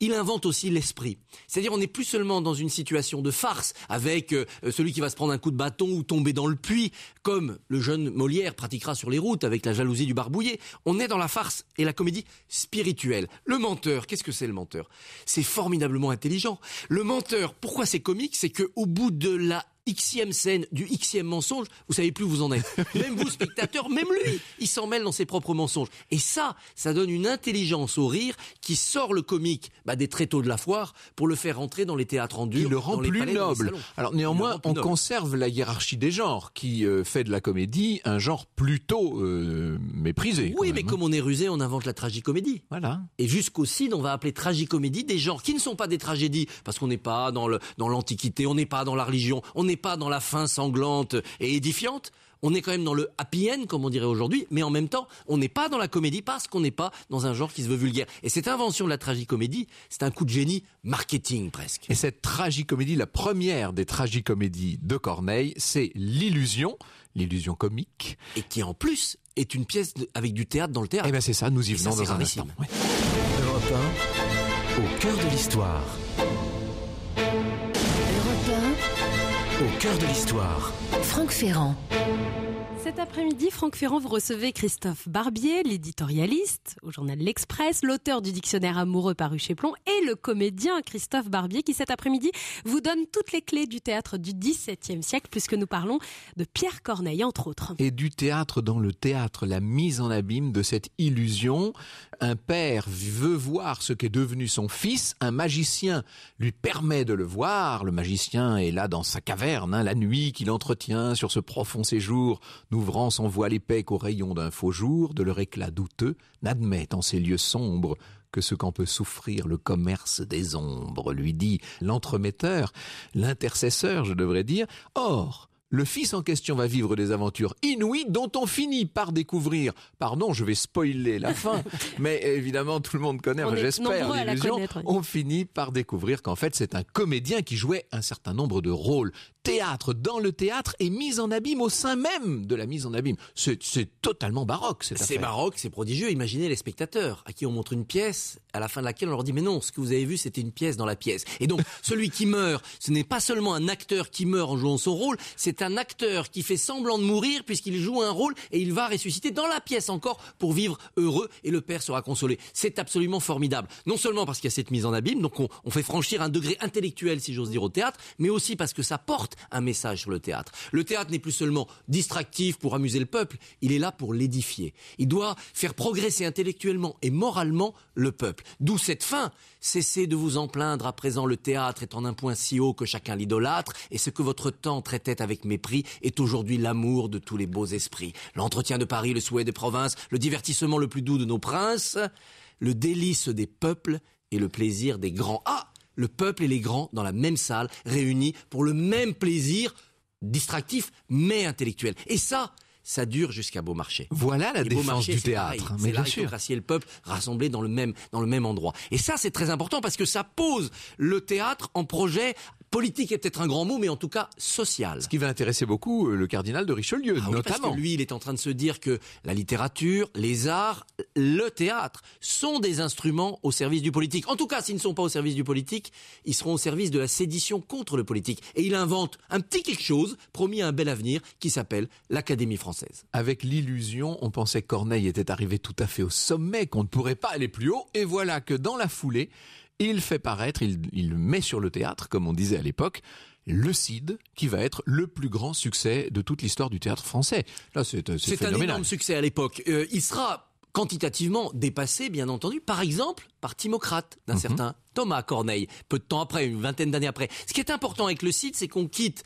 Il invente aussi l'esprit. C'est-à-dire, on n'est plus seulement dans une situation de farce avec euh, celui qui va se prendre un coup de bâton ou tomber dans le puits, comme le jeune Molière pratiquera sur les routes avec la jalousie du barbouillé. On est dans la farce et la comédie spirituelle. Le menteur, qu'est-ce que c'est le menteur C'est formidablement intelligent. Le menteur, pourquoi c'est comique C'est que au bout de la xème scène, du xème mensonge, vous savez plus où vous en êtes. [LAUGHS] Même vous, spectateur, même lui, il s'en mêle dans ses propres mensonges. Et ça, ça donne une intelligence au rire qui sort le comique bah, des tréteaux de la foire pour le faire entrer dans les théâtres en Il le rend plus noble. Alors néanmoins, on conserve la hiérarchie des genres qui euh, fait de la comédie un genre plutôt euh, méprisé. Oui, mais hein. comme on est rusé, on invente la tragicomédie. Voilà. Et jusqu'au CID, on va appeler tragicomédie des genres qui ne sont pas des tragédies parce qu'on n'est pas dans l'Antiquité, dans on n'est pas dans la religion, on pas dans la fin sanglante et édifiante, on est quand même dans le happy end, comme on dirait aujourd'hui, mais en même temps, on n'est pas dans la comédie parce qu'on n'est pas dans un genre qui se veut vulgaire. Et cette invention de la tragicomédie, c'est un coup de génie marketing presque. Et cette tragicomédie, la première des tragicomédies de Corneille, c'est l'illusion, l'illusion comique. Et qui en plus est une pièce avec du théâtre dans le théâtre. et eh bien c'est ça, nous y venons dans un instant. au cœur de l'histoire. Au cœur de l'histoire. Franck Ferrand. Cet après-midi, Franck Ferrand, vous recevez Christophe Barbier, l'éditorialiste au journal L'Express, l'auteur du dictionnaire amoureux paru chez et le comédien Christophe Barbier qui cet après-midi vous donne toutes les clés du théâtre du XVIIe siècle puisque nous parlons de Pierre Corneille entre autres. Et du théâtre dans le théâtre, la mise en abîme de cette illusion un père veut voir ce qu'est devenu son fils, un magicien lui permet de le voir, le magicien est là dans sa caverne, hein, la nuit qu'il entretient sur ce profond séjour, n'ouvrant son voile épais qu'aux rayons d'un faux jour, de leur éclat douteux, n'admet en ces lieux sombres que ce qu'en peut souffrir le commerce des ombres, lui dit l'entremetteur, l'intercesseur, je devrais dire. Or, le fils en question va vivre des aventures inouïes dont on finit par découvrir, pardon, je vais spoiler la fin, [LAUGHS] mais évidemment tout le monde connaît, j'espère l'illusion, on finit par découvrir qu'en fait c'est un comédien qui jouait un certain nombre de rôles théâtre, dans le théâtre, et mise en abîme au sein même de la mise en abîme. C'est totalement baroque, C'est baroque, c'est prodigieux. Imaginez les spectateurs à qui on montre une pièce, à la fin de laquelle on leur dit, mais non, ce que vous avez vu, c'était une pièce dans la pièce. Et donc, [LAUGHS] celui qui meurt, ce n'est pas seulement un acteur qui meurt en jouant son rôle, c'est un acteur qui fait semblant de mourir puisqu'il joue un rôle et il va ressusciter dans la pièce encore pour vivre heureux et le père sera consolé. C'est absolument formidable. Non seulement parce qu'il y a cette mise en abîme, donc on, on fait franchir un degré intellectuel, si j'ose dire, au théâtre, mais aussi parce que ça porte un message sur le théâtre. Le théâtre n'est plus seulement distractif pour amuser le peuple, il est là pour l'édifier. Il doit faire progresser intellectuellement et moralement le peuple. D'où cette fin. Cessez de vous en plaindre, à présent le théâtre est en un point si haut que chacun l'idolâtre, et ce que votre temps traitait avec mépris est aujourd'hui l'amour de tous les beaux esprits. L'entretien de Paris, le souhait des provinces, le divertissement le plus doux de nos princes, le délice des peuples et le plaisir des grands. Ah le peuple et les grands dans la même salle, réunis pour le même plaisir distractif mais intellectuel. Et ça, ça dure jusqu'à Beaumarchais. Voilà la démarche défense du théâtre. Hein, c'est l'aristocratie et le peuple rassemblés dans le même dans le même endroit. Et ça, c'est très important parce que ça pose le théâtre en projet politique est peut-être un grand mot, mais en tout cas social. Ce qui va intéresser beaucoup euh, le cardinal de Richelieu, notamment. Ah parce que lui, il est en train de se dire que la littérature, les arts, le théâtre sont des instruments au service du politique. En tout cas, s'ils ne sont pas au service du politique, ils seront au service de la sédition contre le politique. Et il invente un petit quelque chose, promis à un bel avenir, qui s'appelle l'Académie française. Avec l'illusion, on pensait que Corneille était arrivé tout à fait au sommet, qu'on ne pourrait pas aller plus haut, et voilà que dans la foulée, il fait paraître, il, met sur le théâtre, comme on disait à l'époque, le Cid, qui va être le plus grand succès de toute l'histoire du théâtre français. Euh, c'est un énorme succès à l'époque. Euh, il sera quantitativement dépassé, bien entendu, par exemple, par Timocrate, d'un mhm. certain Thomas Corneille, peu de temps après, une vingtaine d'années après. Ce qui est important avec le Cid, c'est qu'on quitte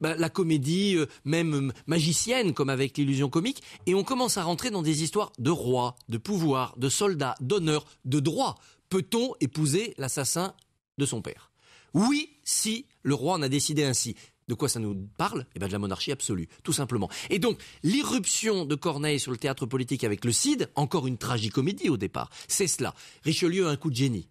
bah, la comédie, euh, même magicienne, comme avec l'illusion comique, et on commence à rentrer dans des histoires de rois, de pouvoir, de soldats, d'honneur, de droit peut-on épouser l'assassin de son père Oui, si le roi en a décidé ainsi. De quoi ça nous parle Eh ben, de la monarchie absolue, tout simplement. Et donc, l'irruption de Corneille sur le théâtre politique avec le Cid, encore une tragicomédie au départ, c'est cela. Richelieu a un coup de génie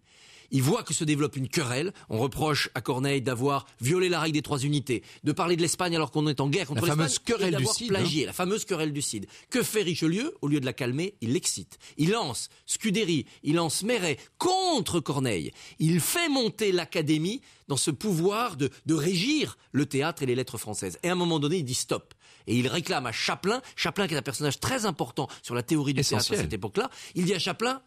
il voit que se développe une querelle. On reproche à Corneille d'avoir violé la règle des trois unités, de parler de l'Espagne alors qu'on est en guerre contre l'Espagne, et d'avoir plagié hein. la fameuse querelle du Cid. Que fait Richelieu Au lieu de la calmer, il l'excite. Il lance Scudéry, il lance Méret contre Corneille. Il fait monter l'Académie dans ce pouvoir de, régir le théâtre et les lettres françaises. Et à un moment donné, il dit stop. Et il réclame à Chaplin, Chaplin qui est un personnage très important sur la théorie du théâtre à cette époque-là, il dit à Chaplin,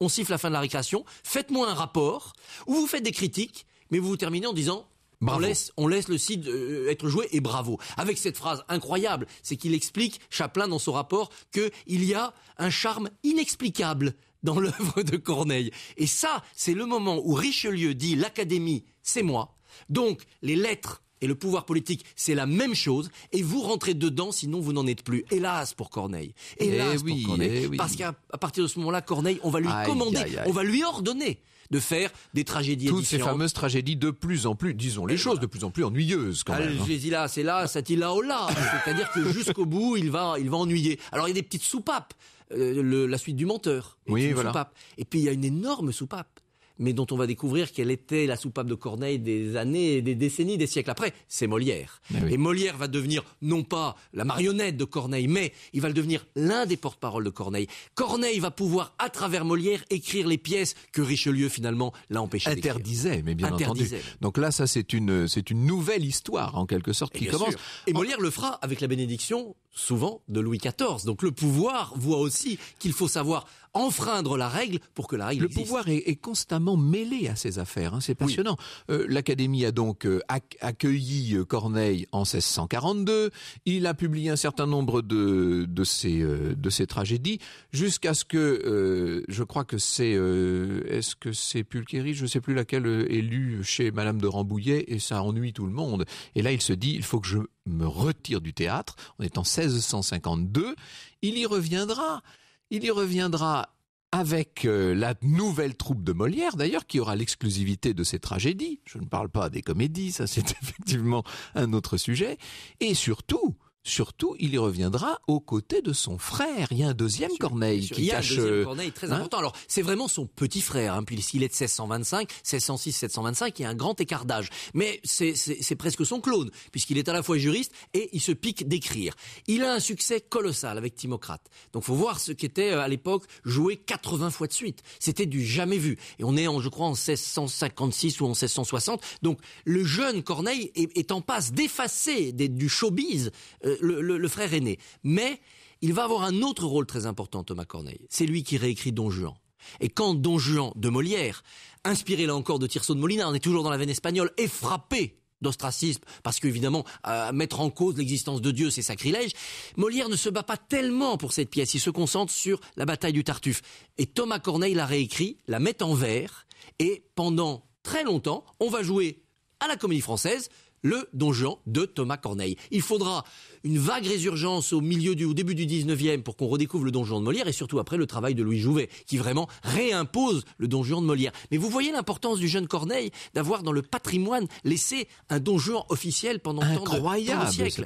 on siffle la fin de la récréation, faites-moi un rapport, où vous faites des critiques, mais vous vous terminez en disant On laisse, le site euh, être joué et bravo. Avec cette phrase incroyable, c'est qu'il explique, Chaplin dans son rapport, qu'il y a un charme inexplicable dans [LAUGHS] l'œuvre de Corneille. Et ça, c'est le moment où Richelieu dit l'Académie, c'est moi. Donc, les lettres et le pouvoir politique, c'est la même chose, et vous rentrez dedans, sinon vous n'en êtes plus. Hélas pour Corneille. Hélas eh oui, pour Corneille. Eh Parce qu'à partir de ce moment-là, Corneille, on va lui commander, on va lui ordonner de faire des tragédies Toutes ces fameuses tragédies de plus en plus, disons les eh choses, de plus en plus ennuyeuses hein. C'est là, al là, c'est oh là, c'est [LAUGHS] là. C'est-à-dire que jusqu'au bout, il va, il va ennuyer. Alors il y a des petites soupapes. Euh, la suite du menteur. oui, voilà. Et puis il y a une énorme soupape mais dont on va découvrir qu'elle était la soupape de Corneille des années, des décennies, des siècles après, c'est Molière. Eh Et Molière va devenir non pas la marionnette de Corneille, mais il va le devenir l'un des porte-parole de Corneille. Corneille va pouvoir, à travers Molière, écrire les pièces que Richelieu finalement l'a empêché Interdisait, mais bien entendu. Donc là, ça c'est une, c'est une nouvelle histoire en quelque sorte qui commence. Et Molière le fera avec la bénédiction souvent de Louis XIV. Donc le pouvoir voit aussi qu'il faut savoir enfreindre la règle pour que la règle. Le pouvoir est, constamment mêlé à ces affaires. Hein, c'est passionnant. Euh, L'Académie a donc euh, accueilli euh, Corneille en 1642. Il a publié un certain nombre de ses tragédies jusqu'à ce que je crois que c'est est-ce que c'est Pulquéry, je ne sais plus laquelle est lue chez Madame de Rambouillet et ça ennuie tout le monde. Et là il se dit il faut que je me retire du théâtre, on est en 1652, il y reviendra. Il y reviendra avec euh, la nouvelle troupe de Molière, d'ailleurs, qui aura l'exclusivité de ses tragédies. Je ne parle pas des comédies, ça c'est [LAUGHS] effectivement un autre sujet. Et surtout, Surtout, il y reviendra aux côtés de son frère. Il y a un deuxième Corneille qui est cache. Il y a un deuxième euh, Corneille très hein. important. Alors, c'est vraiment son petit frère, hein, puisqu'il est de 1625, 1606, 1725 il y a un grand écart d'âge. Mais c'est presque son clone, puisqu'il est à la fois juriste et il se pique d'écrire. Il a un succès colossal avec Timocrate. Donc, faut voir ce qui était, euh, à l'époque joué 80 fois de suite. C'était du jamais vu. Et on est, en, je crois, en 1656 ou en 1660. Donc, le jeune Corneille est, en passe d'effacer du showbiz. Euh, le, frère aîné. Mais il va avoir un autre rôle très important, Thomas Corneille. C'est lui qui réécrit Don Juan. Et quand Don Juan de Molière, inspiré là encore de Tirso de Molina, on est toujours dans la veine espagnole, est frappé d'ostracisme, parce qu'évidemment, évidemment mettre en cause l'existence de Dieu, c'est sacrilège, Molière ne se bat pas tellement pour cette pièce, il se concentre sur la bataille du Tartuffe. Et Thomas Corneille la réécrit, la met en vers, et pendant très longtemps, on va jouer à la comédie française le Don de Thomas Corneille. Il faudra une vague résurgence au milieu du, au début du 19e pour qu'on redécouvre le Don de Molière et surtout après le travail de Louis Jouvet qui vraiment réimpose le Don de Molière. Mais vous voyez l'importance du jeune Corneille d'avoir dans le patrimoine laissé un Don officiel pendant Incroyable, tant de, siècles.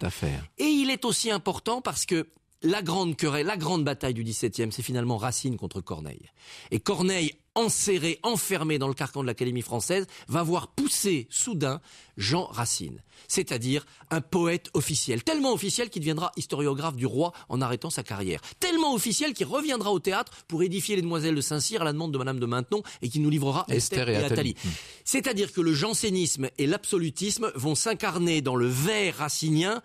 Et il est aussi important parce que la grande querelle, la grande bataille du XVIIe, c'est finalement Racine contre Corneille. Et Corneille enserré, enfermé dans le carcan de l'Académie française, va voir pousser soudain Jean Racine, c'est-à-dire un poète officiel, tellement officiel qu'il deviendra historiographe du roi en arrêtant sa carrière, tellement officiel qu'il reviendra au théâtre pour édifier les demoiselles de Saint-Cyr à la demande de Madame de Maintenon et qui nous livrera Esther, et, hmm. C'est-à-dire que le jansénisme et l'absolutisme vont s'incarner dans le vers racinien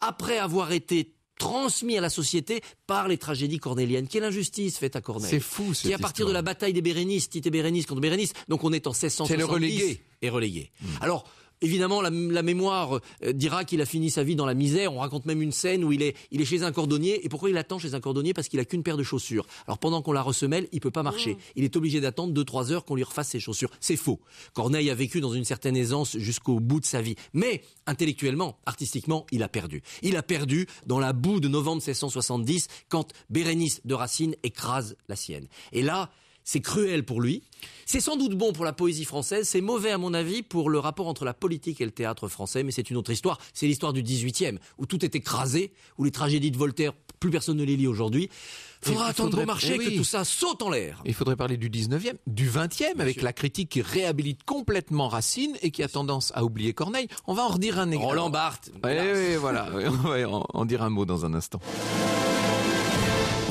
après avoir été transmis à la société par les tragédies cornéliennes. Quelle injustice faite à Corneille. C'est fou, Qui, à partir de la bataille des Bérénices, Tite et Bérénice contre Bérénice, donc on est en 1670. C'est le relégué. Et relégué. Hmm. Alors, Évidemment, la, mémoire euh, dira qu'il a fini sa vie dans la misère. On raconte même une scène où il est, il est chez un cordonnier. Et pourquoi il attend chez un cordonnier Parce qu'il n'a qu'une paire de chaussures. Alors pendant qu'on la ressemelle, il peut pas marcher. Mmh. Il est obligé d'attendre 2-3 heures qu'on lui refasse ses chaussures. C'est faux. Corneille a vécu dans une certaine aisance jusqu'au bout de sa vie. Mais intellectuellement, artistiquement, il a perdu. Il a perdu dans la boue de novembre 1670 quand Bérénice de Racine écrase la sienne. Et là, c'est cruel pour lui. C'est sans doute bon pour la poésie française, c'est mauvais à mon avis pour le rapport entre la politique et le théâtre français, mais c'est une autre histoire. C'est l'histoire du 18e, où tout est écrasé, où les tragédies de Voltaire, plus personne ne les lit aujourd'hui. Faudra attendre faudrait... au marché eh que tout ça saute en l'air. Il faudrait parler du 19e, du 20e, avec la critique qui réhabilite complètement Racine et qui a tendance à oublier Corneille. On va en redire un exemple. Roland Barthes. Oui, oui, voilà. [LAUGHS] on va en dire un mot dans un instant.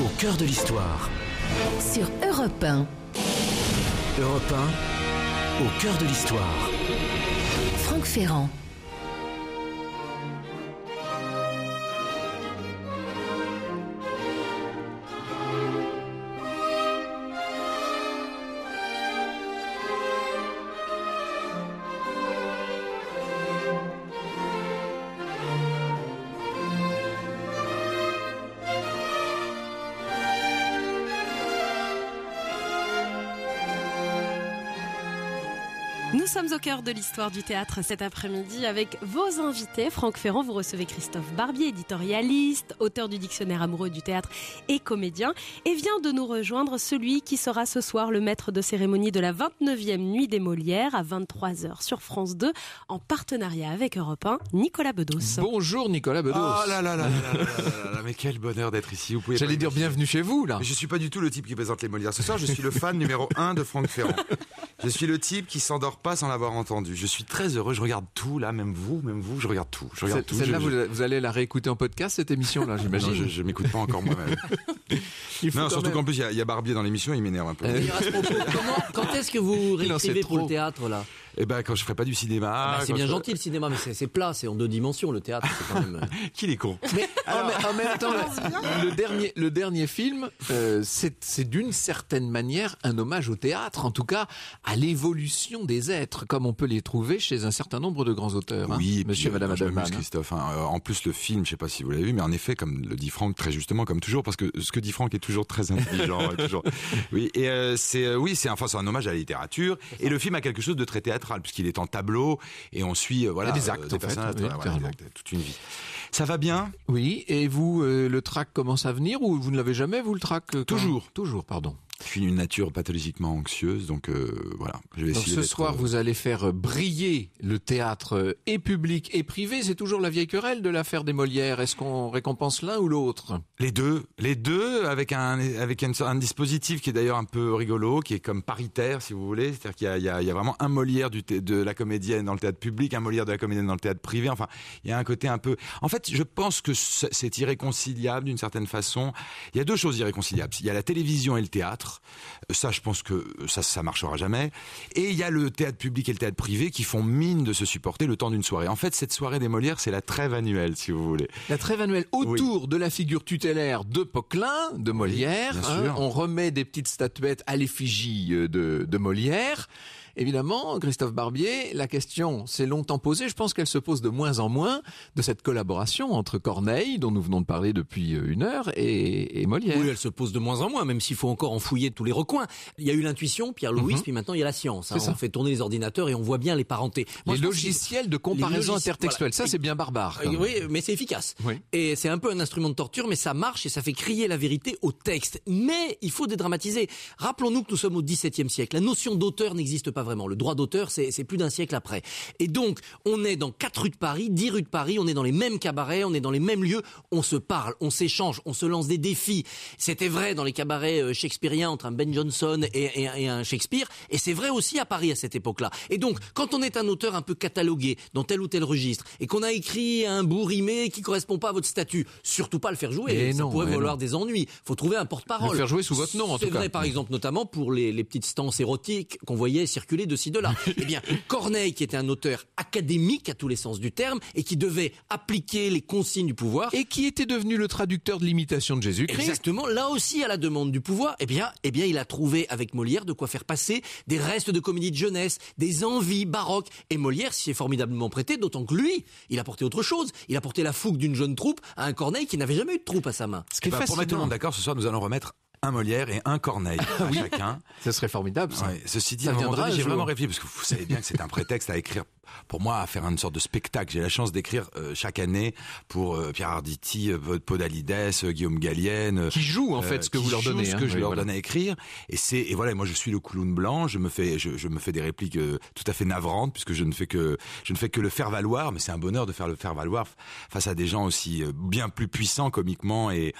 Au cœur de l'histoire. Sur Europe 1. Europe 1, au cœur de l'histoire. Franck Ferrand. sommes au cœur de l'histoire du théâtre cet après-midi avec vos invités. Franck Ferrand, vous recevez Christophe Barbier, éditorialiste, auteur du dictionnaire amoureux du théâtre et comédien. Et vient de nous rejoindre celui qui sera ce soir le maître de cérémonie de la 29e Nuit des Molières à 23h sur France 2 en partenariat avec Europe 1, Nicolas Bedos. Bonjour Nicolas Bedos. Oh là là là, là, mais quel bonheur d'être ici. Vous pouvez J'allais dire bienvenue chez vous là. Mais je suis pas du tout le type qui présente les Molières ce soir, je suis le fan numéro 1 de Franck Ferrand. Je suis le type qui s'endort pas sans l'avoir entendu. Je suis très heureux. Je regarde tout là, même vous, même vous, je regarde tout. regarde Celle-là, vous, allez la réécouter en podcast cette émission là, j'imagine. je, je m'écoute pas encore moi-même. [LAUGHS] non, surtout qu'en plus il y, a Barbier dans l'émission, il m'énerve un peu. Eh quand est-ce que vous réécrivez pour le théâtre là eh ben, quand je ferai pas du cinéma. Ah, bah, c'est bien gentil le cinéma, mais c'est plat, c'est en deux dimensions le théâtre. qui quand euh. [LAUGHS] Qu'il est con. Mais, le dernier, le dernier film, euh, c'est d'une certaine manière un hommage au théâtre, en tout cas à l'évolution des êtres, comme on peut les trouver chez un certain nombre de grands auteurs. Hein, oui, Monsieur, Madame, ah, Madame, Christophe. Hein. Euh, en plus, le film, je sais pas si vous l'avez vu, mais en effet, comme le dit Franck très justement, comme toujours, parce que ce que dit Franck est toujours très intelligent, [LAUGHS] toujours. Oui, et c'est, oui, c'est enfin, un hommage à la littérature, et le film a quelque chose de très théâtre puisqu'il est en tableau et on suit euh, voilà, ah, euh, des actes, en toute une vie. Ça va bien Oui, et vous, euh, le trac commence à venir ou vous ne l'avez jamais, vous, le trac Toujours. Toujours, pardon. Je suis une nature pathologiquement anxieuse, donc euh, voilà. Je ce soir, euh, vous allez faire euh, briller le théâtre et public et privé. C'est toujours la vieille querelle de l'affaire des Molières. Est-ce qu'on récompense l'un ou l'autre Les deux, les deux, avec un avec un dispositif qui est d'ailleurs un peu rigolo, qui est comme paritaire, si vous voulez, c'est-à-dire qu'il y, a, vraiment un Molière du de la comédienne dans le théâtre public, un Molière de la comédienne dans le théâtre privé. Enfin, il y a un côté un peu. En fait, je pense que c'est irréconciliable d'une certaine façon. Il y a deux choses irréconciliables. Il y a la télévision et le théâtre. Ça, je pense que ça, ça marchera jamais. Et il y a le théâtre public et le théâtre privé qui font mine de se supporter le temps d'une soirée. En fait, cette soirée des Molières, c'est la trêve annuelle, si vous voulez. La trêve annuelle autour de la figure tutélaire de Poquelin, de Molière. Hein. on remet des petites statuettes à l'effigie euh, de Molière. Évidemment, Christophe Barbier, la question s'est longtemps posée, je pense qu'elle se pose de moins en moins, de cette collaboration entre Corneille, dont nous venons de parler depuis euh, une heure, et, Molière. Oui, elle se pose de moins en moins, même s'il faut encore en fouiller tous les recoins. Il y a eu l'intuition, Pierre-Louis, mhm. puis maintenant il y a la science. Hein. on fait tourner les ordinateurs et on voit bien les parentés. les, logiciels de comparaison intertextuelle, ça c'est bien barbare. oui, mais c'est efficace. Et c'est un peu un instrument de torture, mais ça marche et ça fait crier la vérité au texte. Mais il faut dédramatiser. Rappelons-nous que nous sommes au XVIIe siècle. La notion d'auteur n'existe pas vraiment. Le droit d'auteur, c'est plus d'un siècle après. Et donc, on est dans quatre rues de Paris, 10 rues de Paris, on est dans les mêmes cabarets, on est dans les mêmes lieux, on se parle, on s'échange, on se lance des défis. C'était vrai dans les cabarets euh, shakespeariens entre un Ben Johnson et, un Shakespeare, et c'est vrai aussi à Paris à cette époque-là. Et donc, quand on est un auteur un peu catalogué dans tel ou tel registre, et qu'on a écrit un bout rimé qui correspond pas à votre statut, surtout pas le faire jouer, ça pourrait valoir des ennuis. Faut trouver un porte-parole. Le faire jouer sous votre nom, en tout cas. C'est vrai, par exemple, notamment pour les, les petites stances érotiques qu'on voyait circuler de ci, de là. [LAUGHS] eh bien, Corneille, qui était un auteur académique à tous les sens du terme, et qui devait appliquer les consignes du pouvoir. Et qui était devenu le traducteur de l'imitation de Jésus-Christ. Exactement, là aussi à la demande du pouvoir, eh bien, eh bien, il a trouvé avec Molière de quoi faire passer des restes de comédie de jeunesse, des envies baroques. Et Molière s'y est formidablement prêté, d'autant que lui, il a porté autre chose. Il a porté la fougue d'une jeune troupe à un Corneille qui n'avait jamais eu de troupe à sa main. Ce qui est bah, Pour mettre tout le monde d'accord, ce soir, nous allons remettre un Molière et un Corneille à [LAUGHS] ah chacun. Ce serait formidable. Ça. Ceci dit, à j'ai vraiment réfléchi parce que vous savez bien que c'est un prétexte à écrire pour moi à faire une sorte de spectacle. J'ai la chance d'écrire euh, chaque année pour euh, Pierre Arditi, euh, Podalides, Guillaume Gallienne. Qui joue en fait ce que vous leur donnez. Ce hein. que je leur donne à écrire. Et c'est et voilà, moi je suis le clown blanc. Je me fais je, me fais des répliques tout à fait navrantes puisque je ne fais que je ne fais que le faire valoir. Mais c'est un bonheur de faire le faire valoir face à des gens aussi bien plus puissants comiquement et,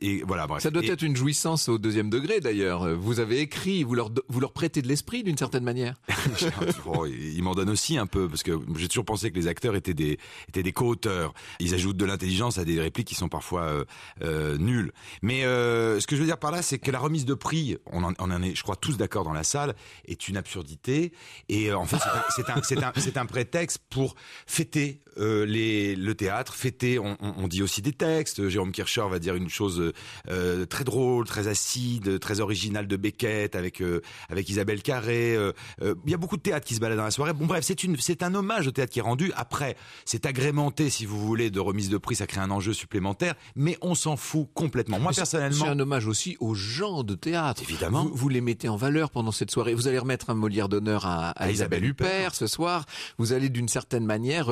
et, voilà. Ça doit être une jouissance au deuxième degré d'ailleurs. Vous avez écrit, vous leur vous leur prêtez de l'esprit d'une certaine manière. [LAUGHS] il oh, ils m'en donnent aussi un peu parce que j'ai toujours pensé que les acteurs étaient des étaient des co-auteurs. Ils ajoutent de l'intelligence à des répliques qui sont parfois euh, euh, nulles. Mais euh, ce que je veux dire par là, c'est que la remise de prix, on en, est, je crois, tous d'accord dans la salle, est une absurdité. Et en fait, c'est un, un prétexte pour fêter euh, les, le théâtre, fêter, on, dit aussi des textes. Jérôme Kircher va dire une chose euh, très drôle, très acide, très originale de Beckett avec euh, avec Isabelle Carré. Il y a beaucoup de théâtre qui se balade dans la soirée. Bon bref, c'est une c'est un hommage au théâtre qui est rendu. Après, c'est agrémenté si vous voulez de remise de prix, ça crée un enjeu supplémentaire, mais on s'en fout complètement. Moi personnellement, c'est un hommage aussi aux gens de théâtre. Évidemment, vous, les mettez en valeur pendant cette soirée. Vous allez remettre un Molière d'honneur à, à, Isabelle Huppert ce soir. Vous allez d'une certaine manière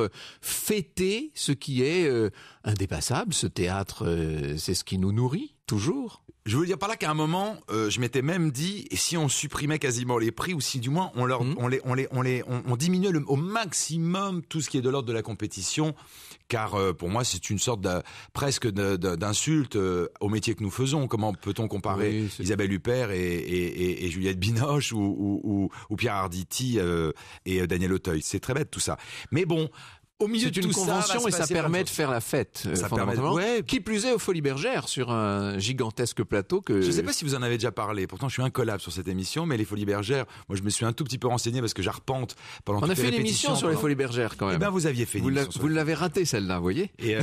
fêter ce qui est euh, indépassable. Ce théâtre, euh, c'est ce qui nous nourrit toujours. Je veux dire par là qu'à un moment, euh, je m'étais même dit, si on supprimait quasiment les prix, ou si du moins on mmh. les, on les, on les, on, diminuait au maximum tout ce qui est de l'ordre de la compétition, car pour moi c'est une sorte de, presque d'insulte au métier que nous faisons. Comment peut-on comparer Isabelle Huppert et, Juliette Binoche ou, Pierre Arditi et Daniel Auteuil C'est très bête tout ça. Mais bon, au milieu de une convention et ça permet de faire la fête. Euh, ça Qui plus est aux Folies Bergères sur un gigantesque plateau que. Je ne sais pas si vous en avez déjà parlé. Pourtant, je suis incollable sur cette émission, mais les Folies Bergères, moi, je me suis un tout petit peu renseigné parce que j'arpente pendant. On a fait une émission sur les Folies Bergères quand eh même. Eh ben, vous aviez fait. Vous l'avez raté celle-là, vous voyez. Et, euh,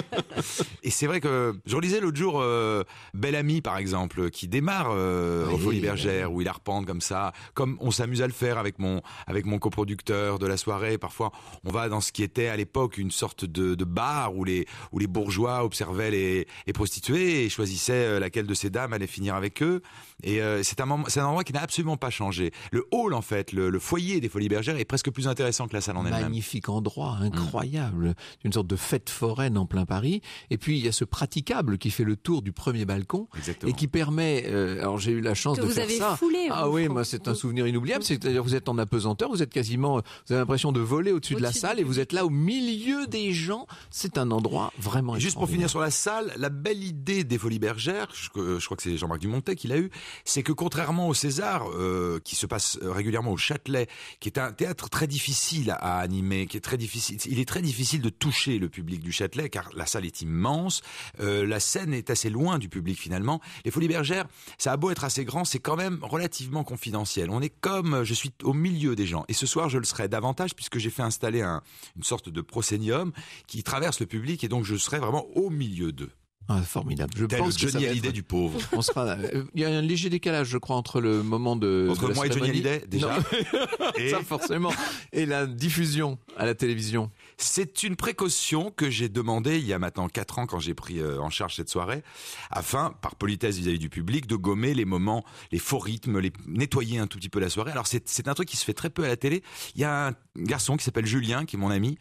[LAUGHS] et c'est vrai que je relisais l'autre jour euh, Belle Amie par exemple, qui démarre euh, aux Folies Bergères où il arpente comme ça, comme on s'amuse à le faire avec mon avec mon coproducteur de la soirée. Parfois, on va dans ce qui était à l'époque une sorte de, bar où les, où les bourgeois observaient les, prostituées et choisissaient euh, laquelle de ces dames allait finir avec eux. Et euh, c'est un, un, endroit qui n'a absolument pas changé. Le hall, en fait, le, foyer des Folies Bergères est presque plus intéressant que la salle en elle-même. Magnifique endroit, mm. incroyable, une sorte de fête foraine en plein Paris. Et puis il y a ce praticable qui fait le tour du premier balcon et qui permet. Euh, alors j'ai eu la chance de vous avez Foulé, ah oui, moi c'est un souvenir inoubliable. C'est-à-dire vous êtes en apesanteur, vous êtes quasiment, vous avez l'impression de voler au-dessus de la salle et vous vous êtes là au milieu des gens. C'est un endroit vraiment. Juste pour finir sur la salle, la belle idée des Folies Bergères, je, crois que c'est Jean-Marc Dumontet qui l'a eu, c'est que contrairement au César, euh, qui se passe régulièrement au Châtelet, qui est un théâtre très difficile à animer, qui est très difficile, il est très difficile de toucher le public du Châtelet car la salle est immense, euh, la scène est assez loin du public finalement. Les Folies Bergères, ça a beau être assez grand, c'est quand même relativement confidentiel. On est comme je suis au milieu des gens et ce soir je le serai davantage puisque j'ai fait installer un, une sorte de prosénium qui traverse le public et donc je serai vraiment au milieu d'eux. Ah, formidable. Je pense Johnny Hallyday du pauvre. Euh, il y a un léger décalage, je crois, entre le moment de... Entre moi et Johnny déjà. [LAUGHS] et... Ça, forcément. Et la diffusion à la télévision. C'est une précaution que j'ai demandée il y a maintenant 4 ans quand j'ai pris euh, en charge cette soirée, afin, par politesse vis-à-vis du public, de gommer les moments, les faux rythmes, les... nettoyer un tout petit peu la soirée. Alors, c'est un truc qui se fait très peu à la télé. Il y a un garçon qui s'appelle Julien, qui est mon ami,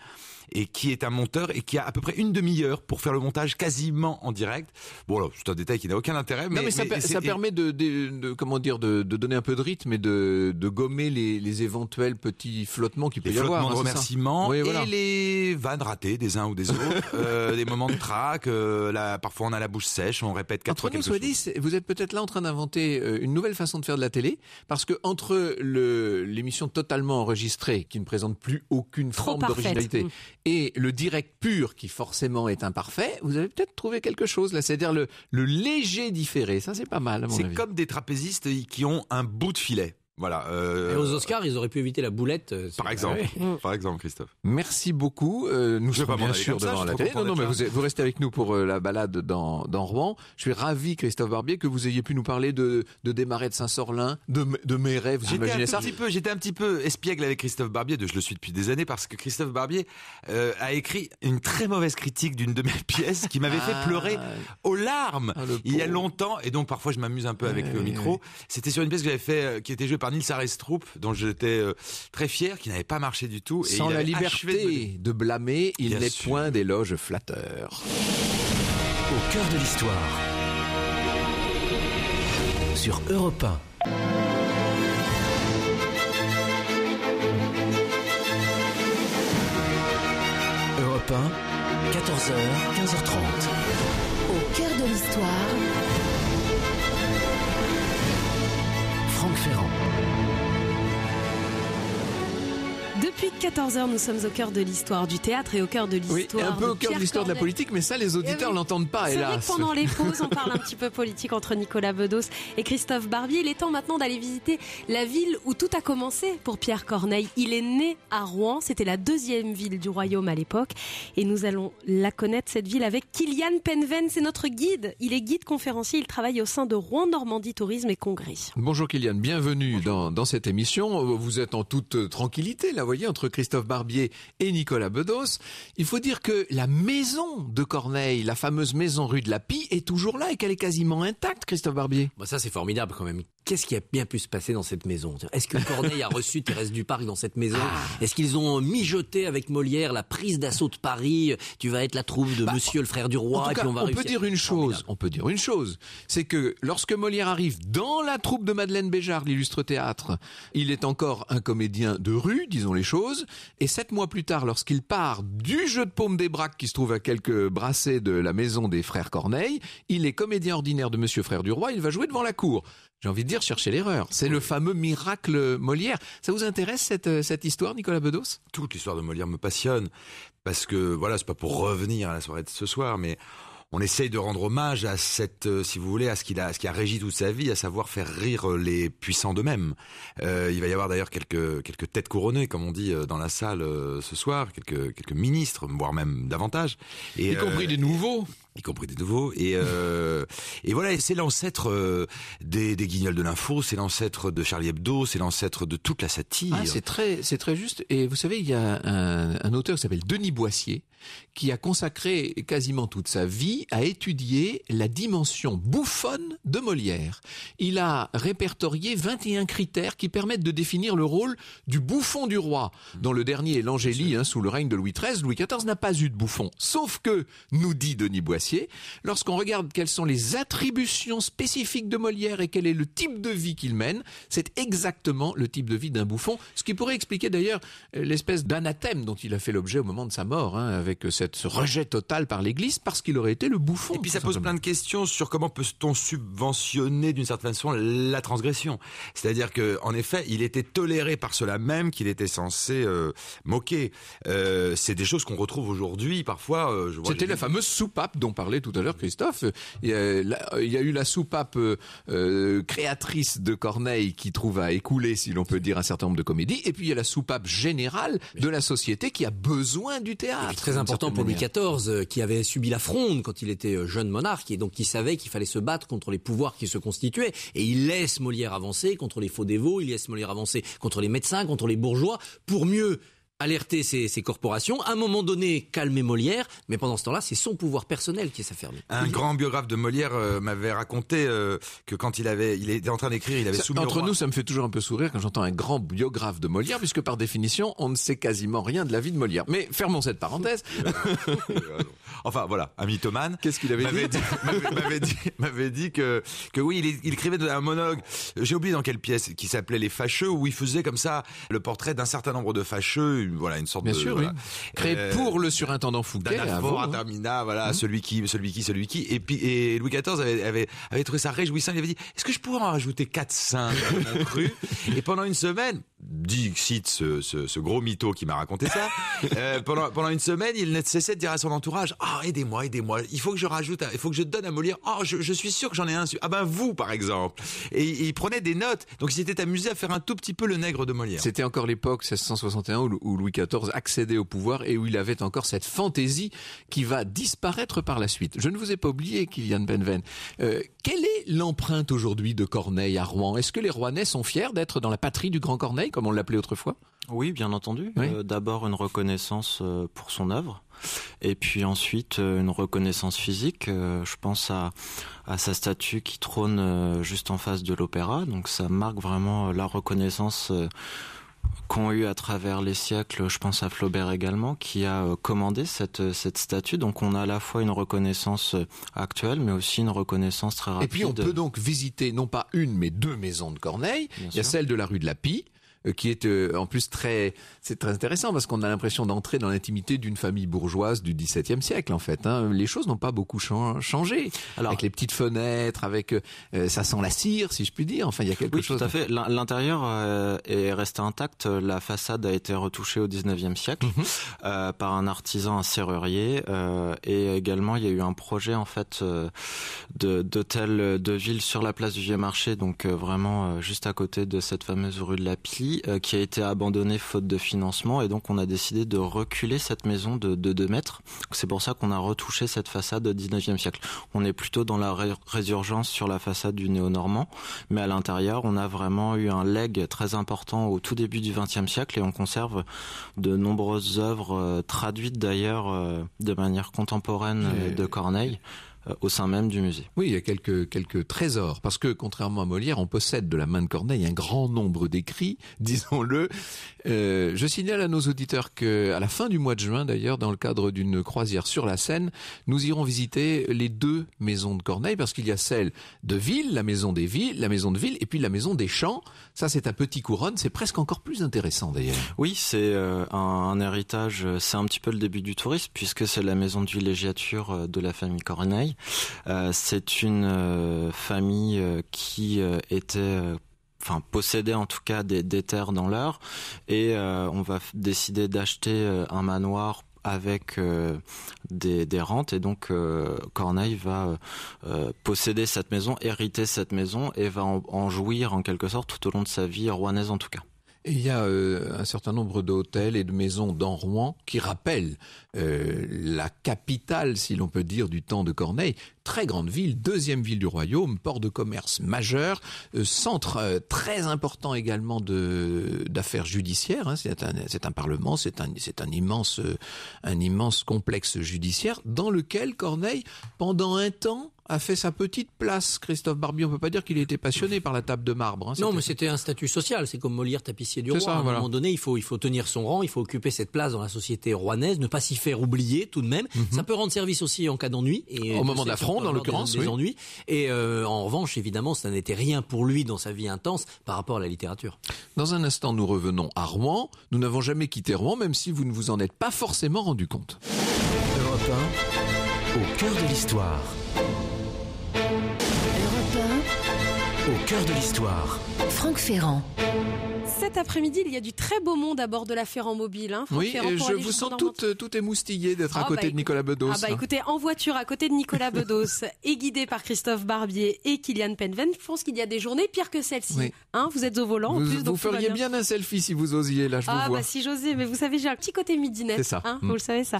et qui est un monteur et qui a à peu près une demi-heure pour faire le montage quasiment en direct. Bon, alors, c'est un détail qui n'a aucun intérêt, mais, non, mais ça, permet de, de, comment dire de, de, donner un peu de rythme et de, de gommer les, les éventuels petits flottements qui peut les flottements avoir. Hein, de remerciements voilà. et les vannes ratées des uns ou des autres, [LAUGHS] euh, des moments de trac. Euh, là, parfois on a la bouche sèche, on répète quatre fois quelque soit chose. vous êtes peut-être là en train d'inventer euh, une nouvelle façon de faire de la télé, parce que entre l'émission totalement enregistrée qui ne présente plus aucune forme d'originalité. Mm et le direct pur qui forcément est imparfait, vous avez peut-être trouvé quelque chose là, c'est-à-dire le, léger différé, ça c'est pas mal. C'est comme des trapézistes qui ont un bout de filet. Voilà. Et aux euh, Oscars, ils auraient pu éviter la boulette. Euh, par exemple, par exemple, Christophe. Merci beaucoup. Euh, nous sommes bien sûr devant la télé. Non, non, mais hein. vous, restez avec nous pour la balade dans, dans Rouen. Je suis ravi, Christophe Barbier, que vous ayez pu nous parler de, de démarrer de Saint-Sorlin, de, de mes rêves. Vous imaginez ça J'étais un petit peu espiègle avec Christophe Barbier. De, je le suis depuis des années parce que Christophe Barbier a écrit une très mauvaise critique d'une de mes [LAUGHS] pièces qui m'avait fait pleurer ah. aux larmes ah, il y a longtemps. Et donc parfois, je m'amuse un peu avec lui le micro. C'était sur une pièce que j'avais fait, qui était jouée par par Nils Arestrup, dont j'étais euh, très fier, qui n'avait pas marché du tout. Et Sans la liberté de... de... blâmer, il n'est point d'éloge flatteur. Au cœur de l'histoire. Sur Europe 1. Europe 1, 14h, 15h30. Au cœur de l'histoire. Franck Ferrand. Depuis 14h, nous sommes au cœur de l'histoire du théâtre et au cœur de l'histoire. Oui, un peu au cœur de l'histoire de la politique, mais ça, les eh auditeurs oui. l'entendent pas, C'est vrai que pendant les [LAUGHS] pauses, on parle un petit peu politique entre Nicolas Bedos et Christophe Barbier. Il est temps maintenant d'aller visiter la ville où tout a commencé pour Pierre Corneille. Il est né à Rouen, c'était la deuxième ville du royaume à l'époque. Et nous allons la connaître, cette ville, avec Kylian Penven. C'est notre guide. Il est guide conférencier. Il travaille au sein de Rouen Normandie Tourisme et Congrès. Bonjour Kylian, bienvenue Dans, dans cette émission. Vous êtes en toute tranquillité là vous voyez, entre Christophe Barbier et Nicolas Bedos. Il faut dire que la maison de Corneille, la fameuse maison rue de la Pie, est toujours là et qu'elle est quasiment intacte, Christophe Barbier. Bah ça, c'est formidable quand même qu'est-ce qui a bien pu se passer dans cette maison Est-ce que Corneille a reçu Thérèse du Parc dans cette maison ah. Est-ce qu'ils ont mijoté avec Molière la prise d'assaut de Paris Tu vas être la troupe de bah, Monsieur le frère du roi. En tout cas, et puis on, va on peut dire une chose. On peut dire une chose, c'est que lorsque Molière arrive dans la troupe de Madeleine Béjart, l'illustre théâtre, il est encore un comédien de rue, disons les choses. Et sept mois plus tard, lorsqu'il part du jeu de paume des Braques qui se trouve à quelques brassées de la maison des frères Corneille, il est comédien ordinaire de Monsieur frère du roi. Il va jouer devant la cour. J'ai envie de dire chercher l'erreur. C'est le fameux miracle Molière. Ça vous intéresse cette, euh, histoire, Nicolas Bedos Toute l'histoire de Molière me passionne parce que voilà, c'est pas pour revenir à la soirée de ce soir, mais on essaye de rendre hommage à cette, euh, si vous voulez, à ce qu'il a, ce qui a régi toute sa vie, à savoir faire rire euh, les puissants d'eux-mêmes. il va y avoir d'ailleurs quelques quelques têtes couronnées, comme on dit dans la salle ce soir, quelques quelques ministres, voire même davantage, et, y compris des nouveaux y compris des nouveaux. Et, euh, et voilà, c'est l'ancêtre euh, des, des, guignols de l'info, c'est l'ancêtre de Charlie Hebdo, c'est l'ancêtre de toute la satire. Ah, c'est très, c'est très juste. Et vous savez, il y a un, un auteur qui s'appelle Denis Boissier qui a consacré quasiment toute sa vie à étudier la dimension bouffonne de Molière. Il a répertorié 21 critères qui permettent de définir le rôle du bouffon du roi. Dans le dernier, l'Angélie, hein, sous le règne de Louis XIII, Louis XIV n'a pas eu de bouffon. Sauf que, nous dit Denis Boissier, lorsqu'on regarde quelles sont les attributions spécifiques de Molière et quel est le type de vie qu'il mène, c'est exactement le type de vie d'un bouffon, ce qui pourrait expliquer d'ailleurs euh, l'espèce d'anathème dont il a fait l'objet au moment de sa mort, hein, avec cette, ce rejet total par l'Église, parce qu'il aurait été le bouffon. Et puis ça pose plein de questions sur comment peut-on subventionner d'une certaine façon la transgression. C'est-à-dire que, en effet, il était toléré par cela même qu'il était censé euh, moquer. Euh, c'est des choses qu'on retrouve aujourd'hui parfois. C'était la fameuse soupape dont parlait tout à l'heure, Christophe. Il y, a, eu la soupape euh, créatrice de Corneille qui trouve à écouler, si l'on peut dire, un certain nombre de comédies. Et puis il y a la soupape générale de la société qui a besoin du théâtre. très important pour Louis XIV, euh, qui avait subi la fronde quand il était euh, jeune monarque, et donc qui savait qu'il fallait se battre contre les pouvoirs qui se constituaient. Et il laisse Molière avancer contre les faux dévots, il laisse Molière avancer contre les médecins, contre les bourgeois, pour mieux alerter ces, corporations, à un moment donné calmer Molière, mais pendant ce temps-là, c'est son pouvoir personnel qui est Un grand biographe de Molière euh, m'avait raconté euh, que quand il avait, il était en train d'écrire, il avait soumis Entre nous, ça me fait toujours un peu sourire quand j'entends un grand biographe de Molière, puisque par définition, on ne sait quasiment rien de la vie de Molière. Mais fermons cette parenthèse. [LAUGHS] enfin voilà, un mythomane. Qu'est-ce qu'il avait m'avait dit, M'avait dit, que, que oui, il, il écrivait un monologue. J'ai oublié dans quelle pièce, qui s'appelait Les Fâcheux, où il faisait comme ça le portrait d'un certain nombre de fâcheux voilà, une sorte de. Créé euh, pour le surintendant Fouquet. D'un à hein. voilà, mmh. celui qui, celui qui, celui qui. Et et Louis XIV avait, avait, trouvé ça réjouissant. Il avait dit, est-ce que je pourrais en rajouter 4-5 cru [LAUGHS] Et pendant une semaine, dit, cite ce, gros mytho qui m'a raconté ça, [LAUGHS] euh, pendant, pendant une semaine, il ne cessait de dire à son entourage, ah, aidez-moi, aidez-moi, il faut que je rajoute, il faut que je donne à Molière, oh, je, suis sûr que j'en ai un, ah ben vous, par exemple. Et, il prenait des notes, donc il s'était amusé à faire un tout petit peu le nègre de Molière. C'était encore l'époque 1661 où, Louis XIV accédait au pouvoir et où il avait encore cette fantaisie qui va disparaître par la suite. Je ne vous ai pas oublié, Kylian Benven. Euh, quelle est l'empreinte aujourd'hui de Corneille à Rouen Est-ce que les Rouennais sont fiers d'être dans la patrie du grand Corneille comme on l'appelait autrefois Oui, bien entendu. Euh, d'abord une reconnaissance euh, pour son œuvre. Et puis ensuite, euh, une reconnaissance physique. Je pense à, sa statue qui trône juste en face de l'opéra. Donc ça marque vraiment la reconnaissance qu'ont eu à travers les siècles, je pense à Flaubert également, qui a commandé cette, cette statue. Donc on a à la fois une reconnaissance actuelle, mais aussi une reconnaissance très rapide. Et puis on peut donc visiter non pas une, mais deux maisons de Corneille. Il y a celle de la rue de la Pie, euh, qui est euh, en plus très, c'est très intéressant parce qu'on a l'impression d'entrer dans l'intimité d'une famille bourgeoise du XVIIe siècle en fait. Hein. Les choses n'ont pas beaucoup changé. Alors, avec les petites fenêtres, avec euh, ça sent la cire, si je puis dire. Enfin, il y a quelque chose. Tout à fait. L'intérieur est resté intact. La façade a été retouchée au XIXe siècle mhm. par un artisan, un serrurier, et également il y a eu un projet en fait d'hôtel de ville sur la place du Vieux Marché, donc vraiment juste à côté de cette fameuse rue de la Pie euh, qui a été abandonnée faute de financement et donc on a décidé de reculer cette maison de, deux 2 mètres. C'est pour ça qu'on a retouché cette façade au 19e siècle. On est plutôt dans la résurgence sur la façade du néo-normand, mais à l'intérieur, on a vraiment eu un leg très important au tout début du 20e siècle et on conserve de nombreuses œuvres euh, traduites d'ailleurs euh, de manière contemporaine de Corneille. Euh, au sein même du musée. Oui, il y a quelques, quelques trésors, parce que contrairement à Molière, on possède de la main de Corneille un grand nombre d'écrits, [LAUGHS] disons-le, euh, je signale à nos auditeurs que, à la fin du mois de juin d'ailleurs, dans le cadre d'une croisière sur la Seine, nous irons visiter les deux maisons de Corneille parce qu'il y a celle de ville, la maison des villes, la maison de ville, et puis la maison des champs. Ça, c'est un Petit Couronne. C'est presque encore plus intéressant d'ailleurs. Oui, c'est euh, un, héritage. Euh, c'est un petit peu le début du tourisme puisque c'est la maison de villégiature de la famille Corneille. c'est une famille qui était enfin posséder en tout cas des, terres dans l'heure et euh, on va décider d'acheter euh, un manoir avec euh, des, rentes et donc Corneille va posséder cette maison, hériter cette maison et va en, jouir en quelque sorte tout au long de sa vie rouennaise en tout cas. il y a un certain nombre d'hôtels et de maisons dans Rouen qui rappellent la capitale, si l'on peut dire, du temps de Corneille, très grande ville, deuxième ville du royaume, port de commerce majeur, euh, centre euh, très important également d'affaires judiciaires. Hein. c'est un, un, parlement, c'est un, un, immense, euh, un immense complexe judiciaire dans lequel Corneille, pendant un temps, a fait sa petite place. Christophe Barbier, on peut pas dire qu'il était passionné par la table de marbre. Hein. non, mais c'était un statut social. C'est comme Molière, tapissier du roi. à un moment donné, il faut, il faut tenir son rang, il faut occuper cette place dans la société rouennaise, ne pas s'y faire oublier tout de même. Mm-hmm. Ça peut rendre service aussi en cas d'ennui. Et au moment de la France, l'occurrence, aujourd'hui Et euh, en revanche, évidemment, ça n'était rien pour lui dans sa vie intense par rapport à la littérature. Dans un instant, nous revenons à Rouen. Nous n'avons jamais quitté Rouen, même si vous ne vous en êtes pas forcément rendu compte. au cœur de l'histoire. au cœur de l'histoire. Franck Ferrand. Cet après-midi, il y a du très beau monde à bord de l'affaire en Mobile. Hein. oui, je vous sens tout toutes émoustillées d'être à ah, côté bah, de Nicolas Bedos. Ah bah écoutez, en voiture à côté de Nicolas Bedos [LAUGHS] et guidé par Christophe Barbier et Kylian Penven, je pense qu'il y a des journées pires que celle-ci. Hein, vous êtes au volant. Vous, en plus, vous feriez bien. un selfie si vous osiez, là, je vous ah bah si j'osais, mais vous savez, j'ai un petit côté midinette. C'est ça. Hein, mm. Vous le savez, ça.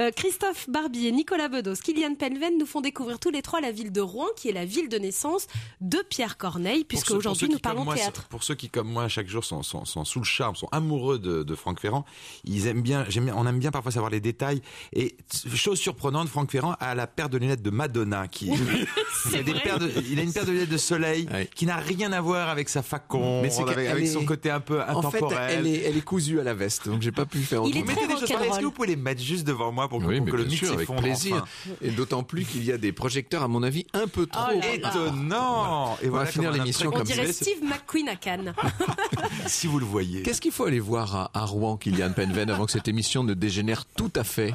Euh, Christophe Barbier, Nicolas Bedos, Kylian Penven nous font découvrir tous les trois la ville de Rouen, qui est la ville de naissance de Pierre Corneille, puisque aujourd'hui nous parlons de théâtre. Pour ceux qui, comme moi, à chaque jour sont, sous le charme, sont amoureux de, de Franck Ferrand. Ils aiment bien, on aime bien parfois savoir les détails. Et chose surprenante, Franck Ferrand a la paire de lunettes de Madonna. Qui, [LAUGHS] il, a une paire de lunettes de soleil qui n'a rien à voir avec sa facon, Mais avec, son côté un peu intemporel. En fait, elle est, elle est cousue à la veste, donc j'ai pas pu faire. Il est Est-ce que vous pouvez les mettre juste devant moi pour que, oui, le plaisir. Et d'autant plus qu'il y a des projecteurs, à mon avis, un peu oh trop. Oh étonnant. Et voilà finir l'émission comme On dirait Steve McQueen à Cannes. [LAUGHS] si vous le voyez. Qu'est-ce qu'il faut aller voir à, à Rouen, Kylian Penven, avant que cette émission ne dégénère tout à fait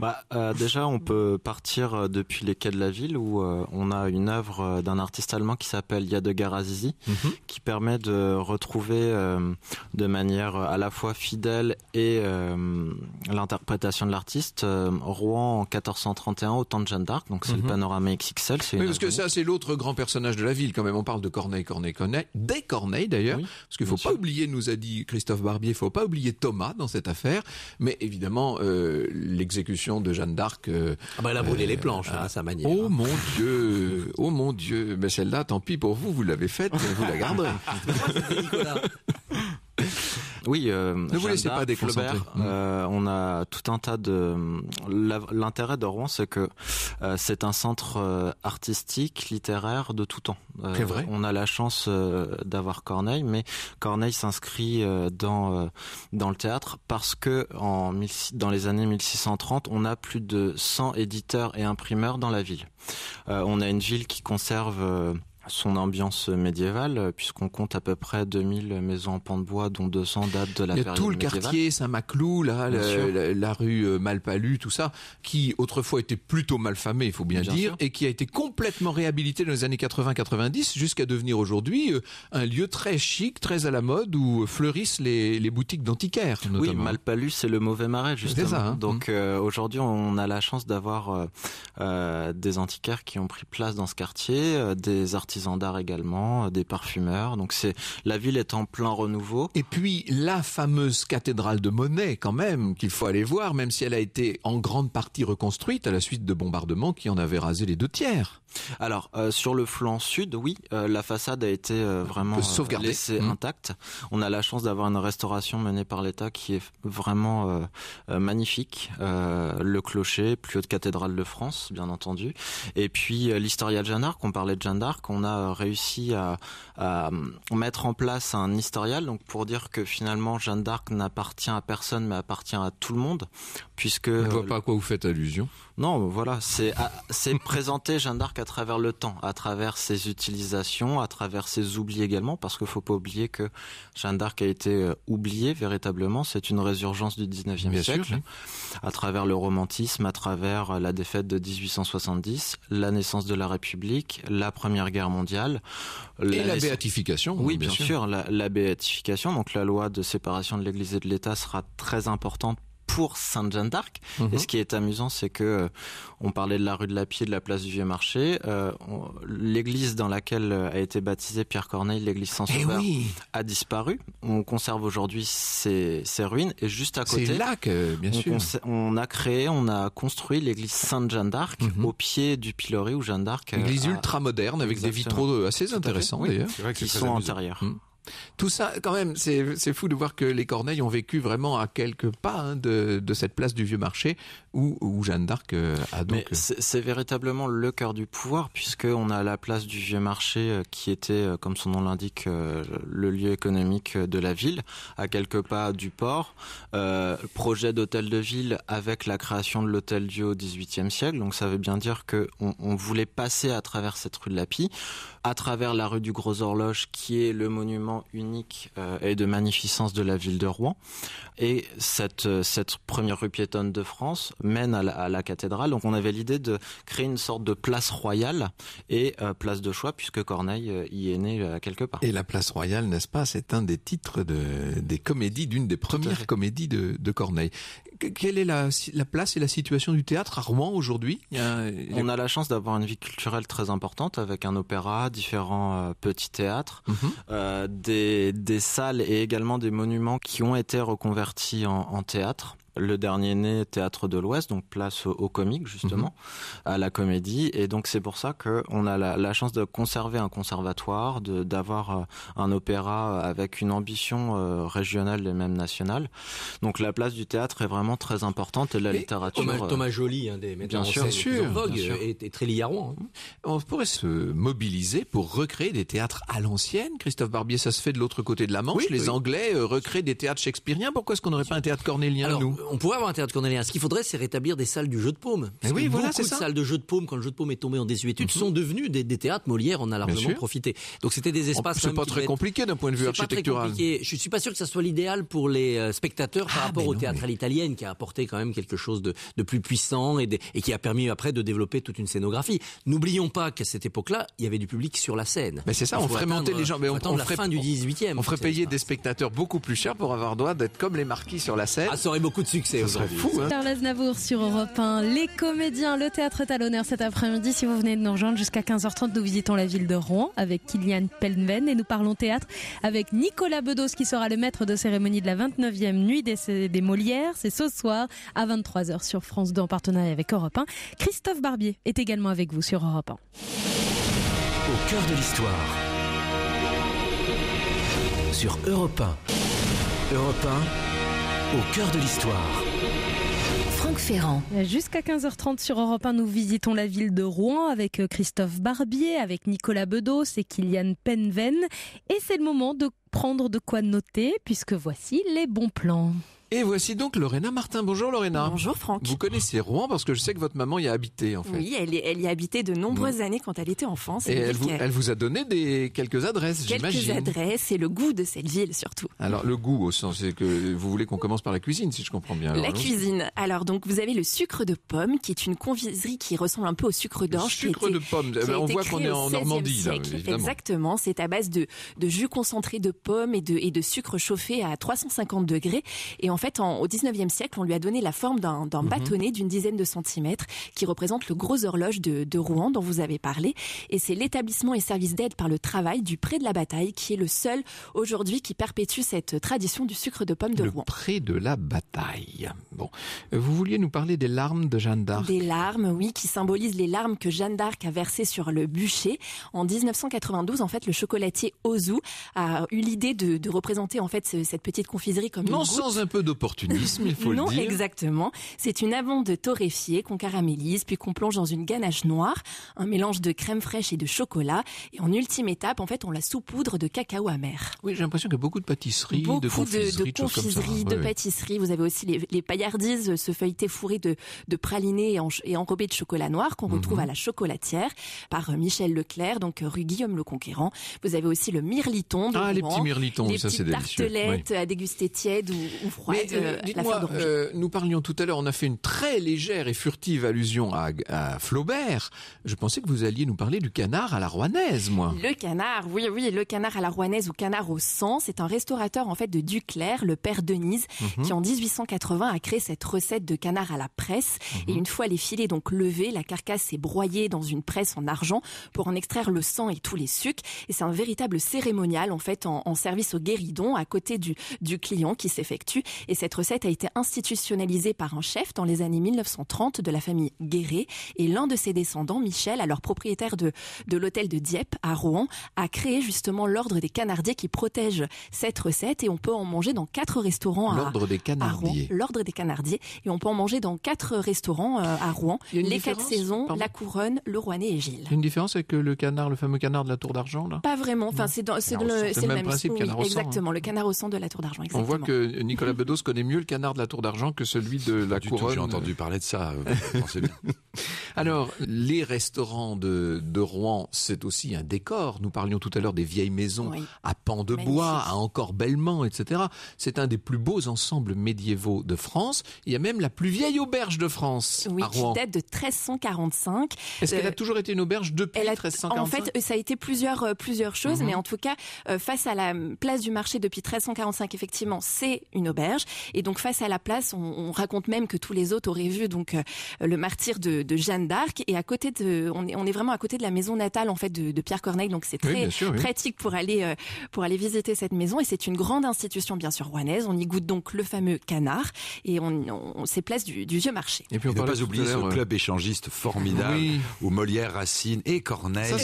bah, euh, déjà, on peut partir euh, depuis les quais de la ville où euh, on a une œuvre d'un artiste allemand qui s'appelle Yadegar Azizi, mhm. qui permet de retrouver de manière à la fois fidèle et l'interprétation de l'artiste Rouen en 1431 au temps de Jeanne d'Arc. Donc c'est le mhm. panorama XXL. Oui, parce que ça, c'est l'autre grand personnage de la ville quand même. On parle de Corneille, Corneille, Corneille, des Corneilles d'ailleurs, parce qu'il ne faut pas oublier, nous a dit Christophe Barbier, Il ne faut pas oublier Thomas dans cette affaire, mais évidemment l'exécution de Jeanne d'Arc. Euh, ah bah, elle a brûlé euh, les planches hein, à sa manière. Oh hein. mon Dieu, oh mon Dieu, mais celle-là, tant pis pour vous, vous l'avez faite, vous la garderez. [LAUGHS] Oui, euh, ne vous laissez pas déconcentrer. Mm. Euh, on a tout un tas de l'intérêt de Rouen, c'est que euh, c'est un centre artistique, littéraire de tout temps. c'est vrai. On a la chance d'avoir Corneille, mais Corneille s'inscrit dans dans le théâtre parce que en dans les années 1630, on a plus de 100 éditeurs et imprimeurs dans la ville. on a une ville qui conserve son ambiance médiévale, euh, puisqu'on compte à peu près 2000 maisons en pan de bois, dont 200 datent de la période médiévale. Il y a tout le quartier Saint-Maclou, là, la, rue euh, Malpalu, tout ça, qui autrefois était plutôt famé, il faut bien, dire, et qui a été complètement réhabilité dans les années 80-90 jusqu'à devenir aujourd'hui euh, un lieu très chic, très à la mode, où fleurissent les, boutiques d'antiquaires. Oui, Malpalu, c'est le mauvais marais, justement. Hein. Donc mm. aujourd'hui, on a la chance d'avoir des antiquaires qui ont pris place dans ce quartier, des artistes artisans d'art également, euh, des parfumeurs. Donc c'est la ville est en plein renouveau. Et puis la fameuse cathédrale de Monet quand même qu'il faut aller voir, même si elle a été en grande partie reconstruite à la suite de bombardements qui en avaient rasé les deux tiers. Alors euh, sur le flanc sud, oui, euh, la façade a été euh, vraiment sauvegardée, laissée mmh. intacte. On a la chance d'avoir une restauration menée par l'État qui est vraiment magnifique. le clocher, plus haute cathédrale de France, bien entendu, et puis l'historial Jeanne d'Arc. On parlait de Jeanne d'Arc, on a réussi à, mettre en place un historial, donc pour dire que finalement Jeanne d'Arc n'appartient à personne, mais appartient à tout le monde, puisque. Je ne vois pas à quoi vous faites allusion. Non, voilà, c'est ah, c'est présenter Jeanne d'Arc à travers le temps, à travers ses utilisations, à travers ses oublis également, parce qu'il faut pas oublier que Jeanne d'Arc a été euh, oubliée véritablement. C'est une résurgence du 19e siècle, à travers le romantisme, à travers euh, la défaite de 1870, la naissance de la République, la Première Guerre mondiale. La et la béatification. Oui, bien, sûr, la, béatification. Donc la loi de séparation de l'Église et de l'État sera très importante pour Sainte Jeanne d'Arc. Mhm. Et ce qui est amusant, c'est que euh, on parlait de la rue de la Pied, de la place du Vieux Marché. Euh, l'église dans laquelle euh, a été baptisé Pierre Corneille, l'église Saint Sauveur, eh a disparu. On conserve aujourd'hui ses, ruines et juste à côté. là bien sûr. On, a créé, on a construit l'église Sainte Jeanne d'Arc mhm. au pied du pilori où Jeanne d'Arc. Église ultra moderne avec des vitraux assez intéressants d'ailleurs. Qui sont intérieurs. antérieurs. Mm. Tout ça, quand même, c'est fou de voir que les Corneilles ont vécu vraiment à quelques pas hein, de, cette place du vieux marché où, où Jeanne d'Arc euh, a donc. Euh, c'est véritablement le cœur du pouvoir puisque on a la place du vieux marché euh, qui était, comme son nom l'indique, le lieu économique de la ville, à quelques pas du port. projet d'hôtel de ville avec la création de l'hôtel Dieu au XVIIIe siècle. Donc ça veut bien dire que voulait passer à travers cette rue de la Pie à travers la rue du Gros Horloge, qui est le monument unique euh, et de magnificence de la ville de Rouen. Et cette, euh, première rue piétonne de France mène à la, cathédrale. Donc on avait l'idée de créer une sorte de place royale et euh, place de choix, puisque Corneille y est né quelque part. Et la place royale, n'est-ce pas, c'est un des titres de, des comédies, d'une des premières comédies de Corneille quelle est la, place et la situation du théâtre à Rouen aujourd'hui On a la chance d'avoir une vie culturelle très importante avec un opéra, différents euh, petits théâtres, mhm. euh, des, salles et également des monuments qui ont été reconvertis en théâtre le dernier né Théâtre de l'Ouest, donc place au comique justement, mhm. à la comédie. Et donc c'est pour ça que on a la, chance de conserver un conservatoire, d'avoir euh, un opéra avec une ambition euh, régionale et même nationale. Donc la place du théâtre est vraiment très importante et la littérature. Euh, Thomas, Joly, un des de vogue, Est, très lié hein. On pourrait se mobiliser pour recréer des théâtres à l'ancienne. Christophe Barbier, ça se fait de l'autre côté de la Manche. les Anglais recréent des théâtres shakespeariens. Pourquoi est-ce qu'on n'aurait pas un théâtre cornélien, nous on pourrait avoir un théâtre cornélien. Ce qu'il faudrait, c'est rétablir des salles du jeu de paume. Parce eh oui, voilà, beaucoup de ça. salles de jeu de paume, quand le jeu de paume est tombé en désuétude, mhm. sont devenues des, théâtres. Molière en a largement profité. Donc c'était des espaces. C'est pas très compliqué d'un point de vue architectural. Pas Je suis pas sûr que ça soit l'idéal pour les euh, spectateurs par ah, rapport au théâtre à l'italienne, qui a apporté quand même quelque chose de, plus puissant et, et, qui a permis après de développer toute une scénographie. N'oublions pas qu'à cette époque-là, il y avait du public sur la scène. Mais c'est ça, on ferait monter les gens. Mais on, ferait, fin du On ferait payer des spectateurs beaucoup plus chers pour avoir droit d'être comme les marquis sur la scène. Ah, ça aurait beaucoup de succès Fou, Charles hein. Aznavour sur Europe 1. Les comédiens, le théâtre est à l'honneur cet après-midi. Si vous venez de nous rejoindre jusqu'à 15h30, nous visitons la ville de Rouen avec Kylian Pelven et nous parlons théâtre avec Nicolas Bedos qui sera le maître de cérémonie de la 29e nuit des, des Molières. C'est ce soir à 23h sur France 2 en partenariat avec Europe 1. Christophe Barbier est également avec vous sur Europe 1. Au cœur de l'histoire sur Europe 1. Europe 1 au cœur de l'histoire. Franck Ferrand. Jusqu'à 15h30 sur Europe 1, nous visitons la ville de Rouen avec euh, Christophe Barbier, avec Nicolas Bedos et Kylian Penven. Et c'est le moment de prendre de quoi noter puisque voici les bons plans. Et voici donc Lorena Martin. Bonjour Lorena. Bonjour Franck. Vous connaissez Rouen parce que je sais que votre maman y a habité en fait. Oui, elle, y a habité de nombreuses mm. années quand elle était enfant. Et elle vous, a donné des, quelques adresses, j'imagine. Quelques adresses et le goût de cette ville surtout. Alors le goût au sens, c'est que vous voulez qu'on commence par la cuisine si je comprends bien. la cuisine. Alors donc vous avez le sucre de pomme qui est une conviserie qui ressemble un peu au sucre d'orge. Sucre de pomme. Eh ben, on voit qu'on est en Normandie là, Exactement. C'est à base de, de jus concentré de pommes et de, et de sucre chauffé à 350 degrés. Et en fait, au 19e siècle, on lui a donné la forme d'un mhm. bâtonnet d'une dizaine de centimètres qui représente le gros horloge de, Rouen dont vous avez parlé. Et c'est l'établissement et service d'aide par le travail du Pré de la bataille qui est le seul aujourd'hui qui perpétue cette tradition du sucre de pomme de Rouen. Le Pré de la bataille. Bon. Euh, vous vouliez nous parler des larmes de Jeanne d'Arc. Des larmes, oui, qui symbolisent les larmes que Jeanne d'Arc a versées sur le bûcher. En 1992, en fait, le chocolatier Ozu a eu l'idée de, représenter en fait cette petite confiserie comme non une sans un peu d'opportunisme, il faut le dire. Non, exactement. C'est une amande torréfiée qu'on caramélise puis qu'on plonge dans une ganache noire, un mélange de crème fraîche et de chocolat. Et en ultime étape, en fait, on la saupoudre de cacao amer. Oui, j'ai l'impression qu'il y a beaucoup de pâtisseries, beaucoup de confiseries, de, de pâtisseries. Vous avez aussi les, paillardises, ce feuilleté fourré de, praliné pralinés et, enrobé de chocolat noir qu'on mhm. retrouve à la chocolatière par euh, Michel Leclerc, donc euh, rue Guillaume le Conquérant. Vous avez aussi le mirliton. ah, les petits mirlitons, ça c'est délicieux. tartelettes à déguster tiède ou, ou euh, dites-moi, euh, nous parlions tout à l'heure, on a fait une très légère et furtive allusion à, Flaubert. Je pensais que vous alliez nous parler du canard à la rouennaise, moi. Le canard, oui, oui, le canard à la rouennaise ou canard au sang, c'est un restaurateur en fait de Duclerc, le père Denise, mhm. qui en 1880 a créé cette recette de canard à la presse. Mhm. Et une fois les filets donc levés, la carcasse est broyée dans une presse en argent pour en extraire le sang et tous les sucs. Et c'est un véritable cérémonial en fait en, service au guéridon à côté du client qui s'effectue et cette recette a été institutionnalisée par un chef dans les années 1930 de la famille Guéret. Et l'un de ses descendants, Michel, alors propriétaire de, de l'hôtel de Dieppe à Rouen, a créé justement l'ordre des canardiers qui protège cette recette. Et on peut en manger dans quatre restaurants à L'ordre des canardiers. L'ordre des canardiers. Et on peut en manger dans quatre restaurants euh, à Rouen. Les quatre saisons, la couronne, le Rouennais et Gilles. Une différence avec euh, le canard, le fameux canard de la Tour d'Argent, là Pas vraiment. Enfin, c'est le, même, principe. canard hein. exactement, le canard au sang de la Tour d'Argent. On voit que Nicolas [LAUGHS] Bedos connaît mieux le canard de la Tour d'Argent que celui de la du couronne. J'ai entendu parler de ça. Euh, [LAUGHS] Alors, les restaurants de, Rouen, c'est aussi un décor. Nous parlions tout à l'heure des vieilles maisons à pans de bois, à encore encorbellement, etc. C'est un des plus beaux ensembles médiévaux de France. Il y a même la plus vieille auberge de France oui, à Rouen. qui date de 1345. Est-ce qu'elle a euh, toujours été une auberge depuis 1345 En fait, ça a été plusieurs, euh, plusieurs choses, mhm. mais en tout cas, face à la place du marché depuis 1345, effectivement, c'est une auberge. Et donc face à la place, on, raconte même que tous les autres auraient vu donc euh, le martyr de, Jeanne d'Arc. Et à côté de, on est, vraiment à côté de la maison natale en fait de, Pierre Corneille. Donc c'est très pratique pour aller euh, pour aller visiter cette maison. Et c'est une grande institution bien sûr rouennaise. On y goûte donc le fameux canard et on, on place du, vieux marché. Et puis on ne pas oublier ce euh, club échangiste formidable où Molière, Racine et Corneille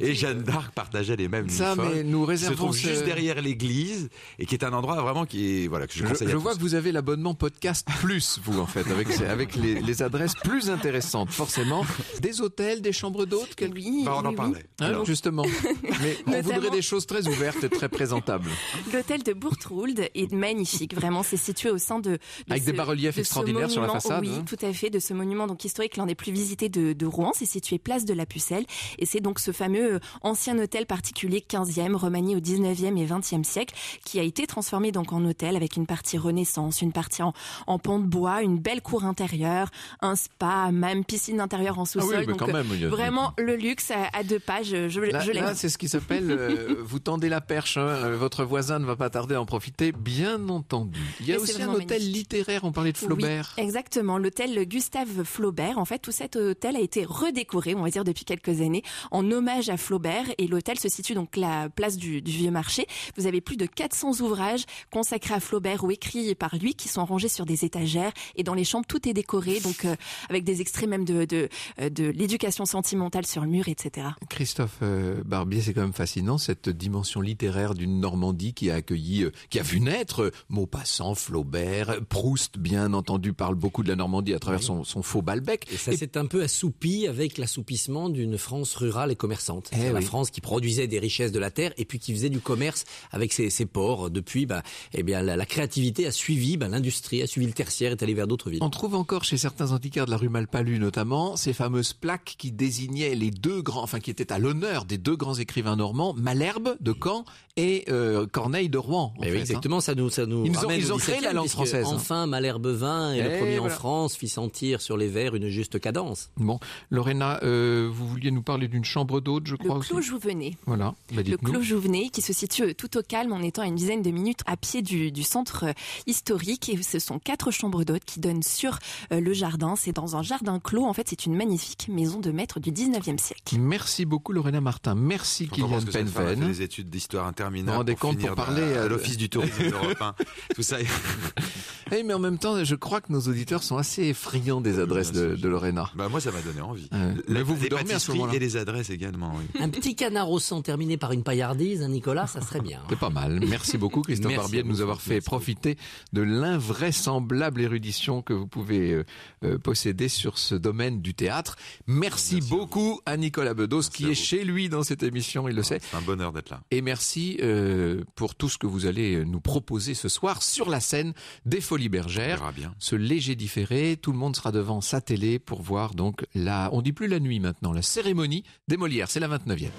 et Jeanne d'Arc partageaient les mêmes. Ça, mais nous réservons. se trouve juste derrière l'église et qui est un endroit vraiment qui est voilà que je je, vois que vous avez l'abonnement podcast plus, vous en fait, avec, avec les, adresses plus intéressantes, forcément. Des hôtels, des chambres d'hôtes, que lui. Bah, on en parlait. Hein, Alors. justement. [LAUGHS] Mais on voudrait des choses très ouvertes et très présentables. L'hôtel de Bourtrould est magnifique, vraiment. C'est situé au sein de, avec des bas-reliefs extraordinaires sur la façade. Oui, hein. tout à fait, de ce monument donc historique l'un des plus visités de, Rouen. C'est situé place de la Pucelle et c'est donc ce fameux euh, ancien hôtel particulier 15e, remanié au 19e et 20e siècle, qui a été transformé donc en hôtel avec une partie partie Renaissance, une partie en, pont de bois, une belle cour intérieure, un spa, même piscine intérieure en sous-sol. Ah donc même, vraiment le luxe à, deux pages. Je, là, Là, c'est ce qui s'appelle euh, [LAUGHS] vous tendez la perche. Hein. Euh, votre voisin ne va pas tarder à en profiter, bien entendu. Il y a aussi un hôtel littéraire. On parlait de Flaubert. exactement, l'hôtel Gustave Flaubert. En fait, tout cet hôtel a été redécoré, on va dire depuis quelques années, en hommage à Flaubert. Et l'hôtel se situe donc la place du, Vieux Marché. Vous avez plus de 400 ouvrages consacrés à Flaubert écrits par lui qui sont rangés sur des étagères et dans les chambres tout est décoré donc euh, avec des extraits même de de, euh, l'éducation sentimentale sur le mur etc. Christophe euh, Barbier c'est quand même fascinant cette dimension littéraire d'une Normandie qui a accueilli qui a vu naître Maupassant, Flaubert, Proust bien entendu parle beaucoup de la Normandie à travers son, son, faux Balbec et ça s'est un peu assoupi avec l'assoupissement d'une France rurale et commerçante. Eh la France qui produisait des richesses de la terre et puis qui faisait du commerce avec ses, ses ports depuis bah et eh bien la, la créativité a suivi ben, l'industrie, a suivi le tertiaire, est allé vers d'autres villes. On trouve encore chez certains antiquaires de la rue Malpalu notamment ces fameuses plaques qui désignaient les deux grands, enfin qui étaient à l'honneur des deux grands écrivains normands, Malherbe de Caen et euh, Corneille de Rouen. Hein. exactement, ça nous, ça nous. Ils ont, ils créé la langue française. Hein. Enfin, Malherbe vint et, le eh, premier en France fit sentir sur les vers une juste cadence. Bon, Lorena, euh, vous vouliez nous parler d'une chambre d'hôte, je crois. Le Clos Jouvenet. Voilà. Bah, le Clos Jouvenet qui se situe tout au calme en étant à une dizaine de minutes à pied du, du centre euh, historique et ce sont quatre chambres d'hôtes qui donnent sur euh, le jardin. C'est dans un jardin clos. En fait, c'est une magnifique maison de maître du 19e siècle. Merci beaucoup Lorena Martin. Merci Kylian Penven. Les études d'histoire interminables. rendez pour pour parler à euh, l'office du tourisme [LAUGHS] européen. Tout ça. [LAUGHS] Oui, mais en même temps, je crois que nos auditeurs sont assez effrayants des adresses bah, de, Lorena. Bah moi, ça m'a donné envie. vous, vous dormez Et les adresses également. Un petit canard au sang terminé par une paillardise, hein, Nicolas, ça serait bien. Hein. C'est pas mal. Merci beaucoup, Christophe Barbier, de nous avoir fait profiter de l'invraisemblable érudition que vous pouvez euh, euh, posséder sur ce domaine du théâtre. Merci, beaucoup à, Nicolas Bedos, qui est chez lui dans cette émission, il le ah, sait. C'est un bonheur d'être là. Et merci euh, pour tout ce que vous allez nous proposer ce soir sur la scène des Folies folie bergère. Ce léger différé, tout le monde sera devant sa télé pour voir donc la, on dit plus la nuit maintenant, la cérémonie des Molières. C'est la 29e.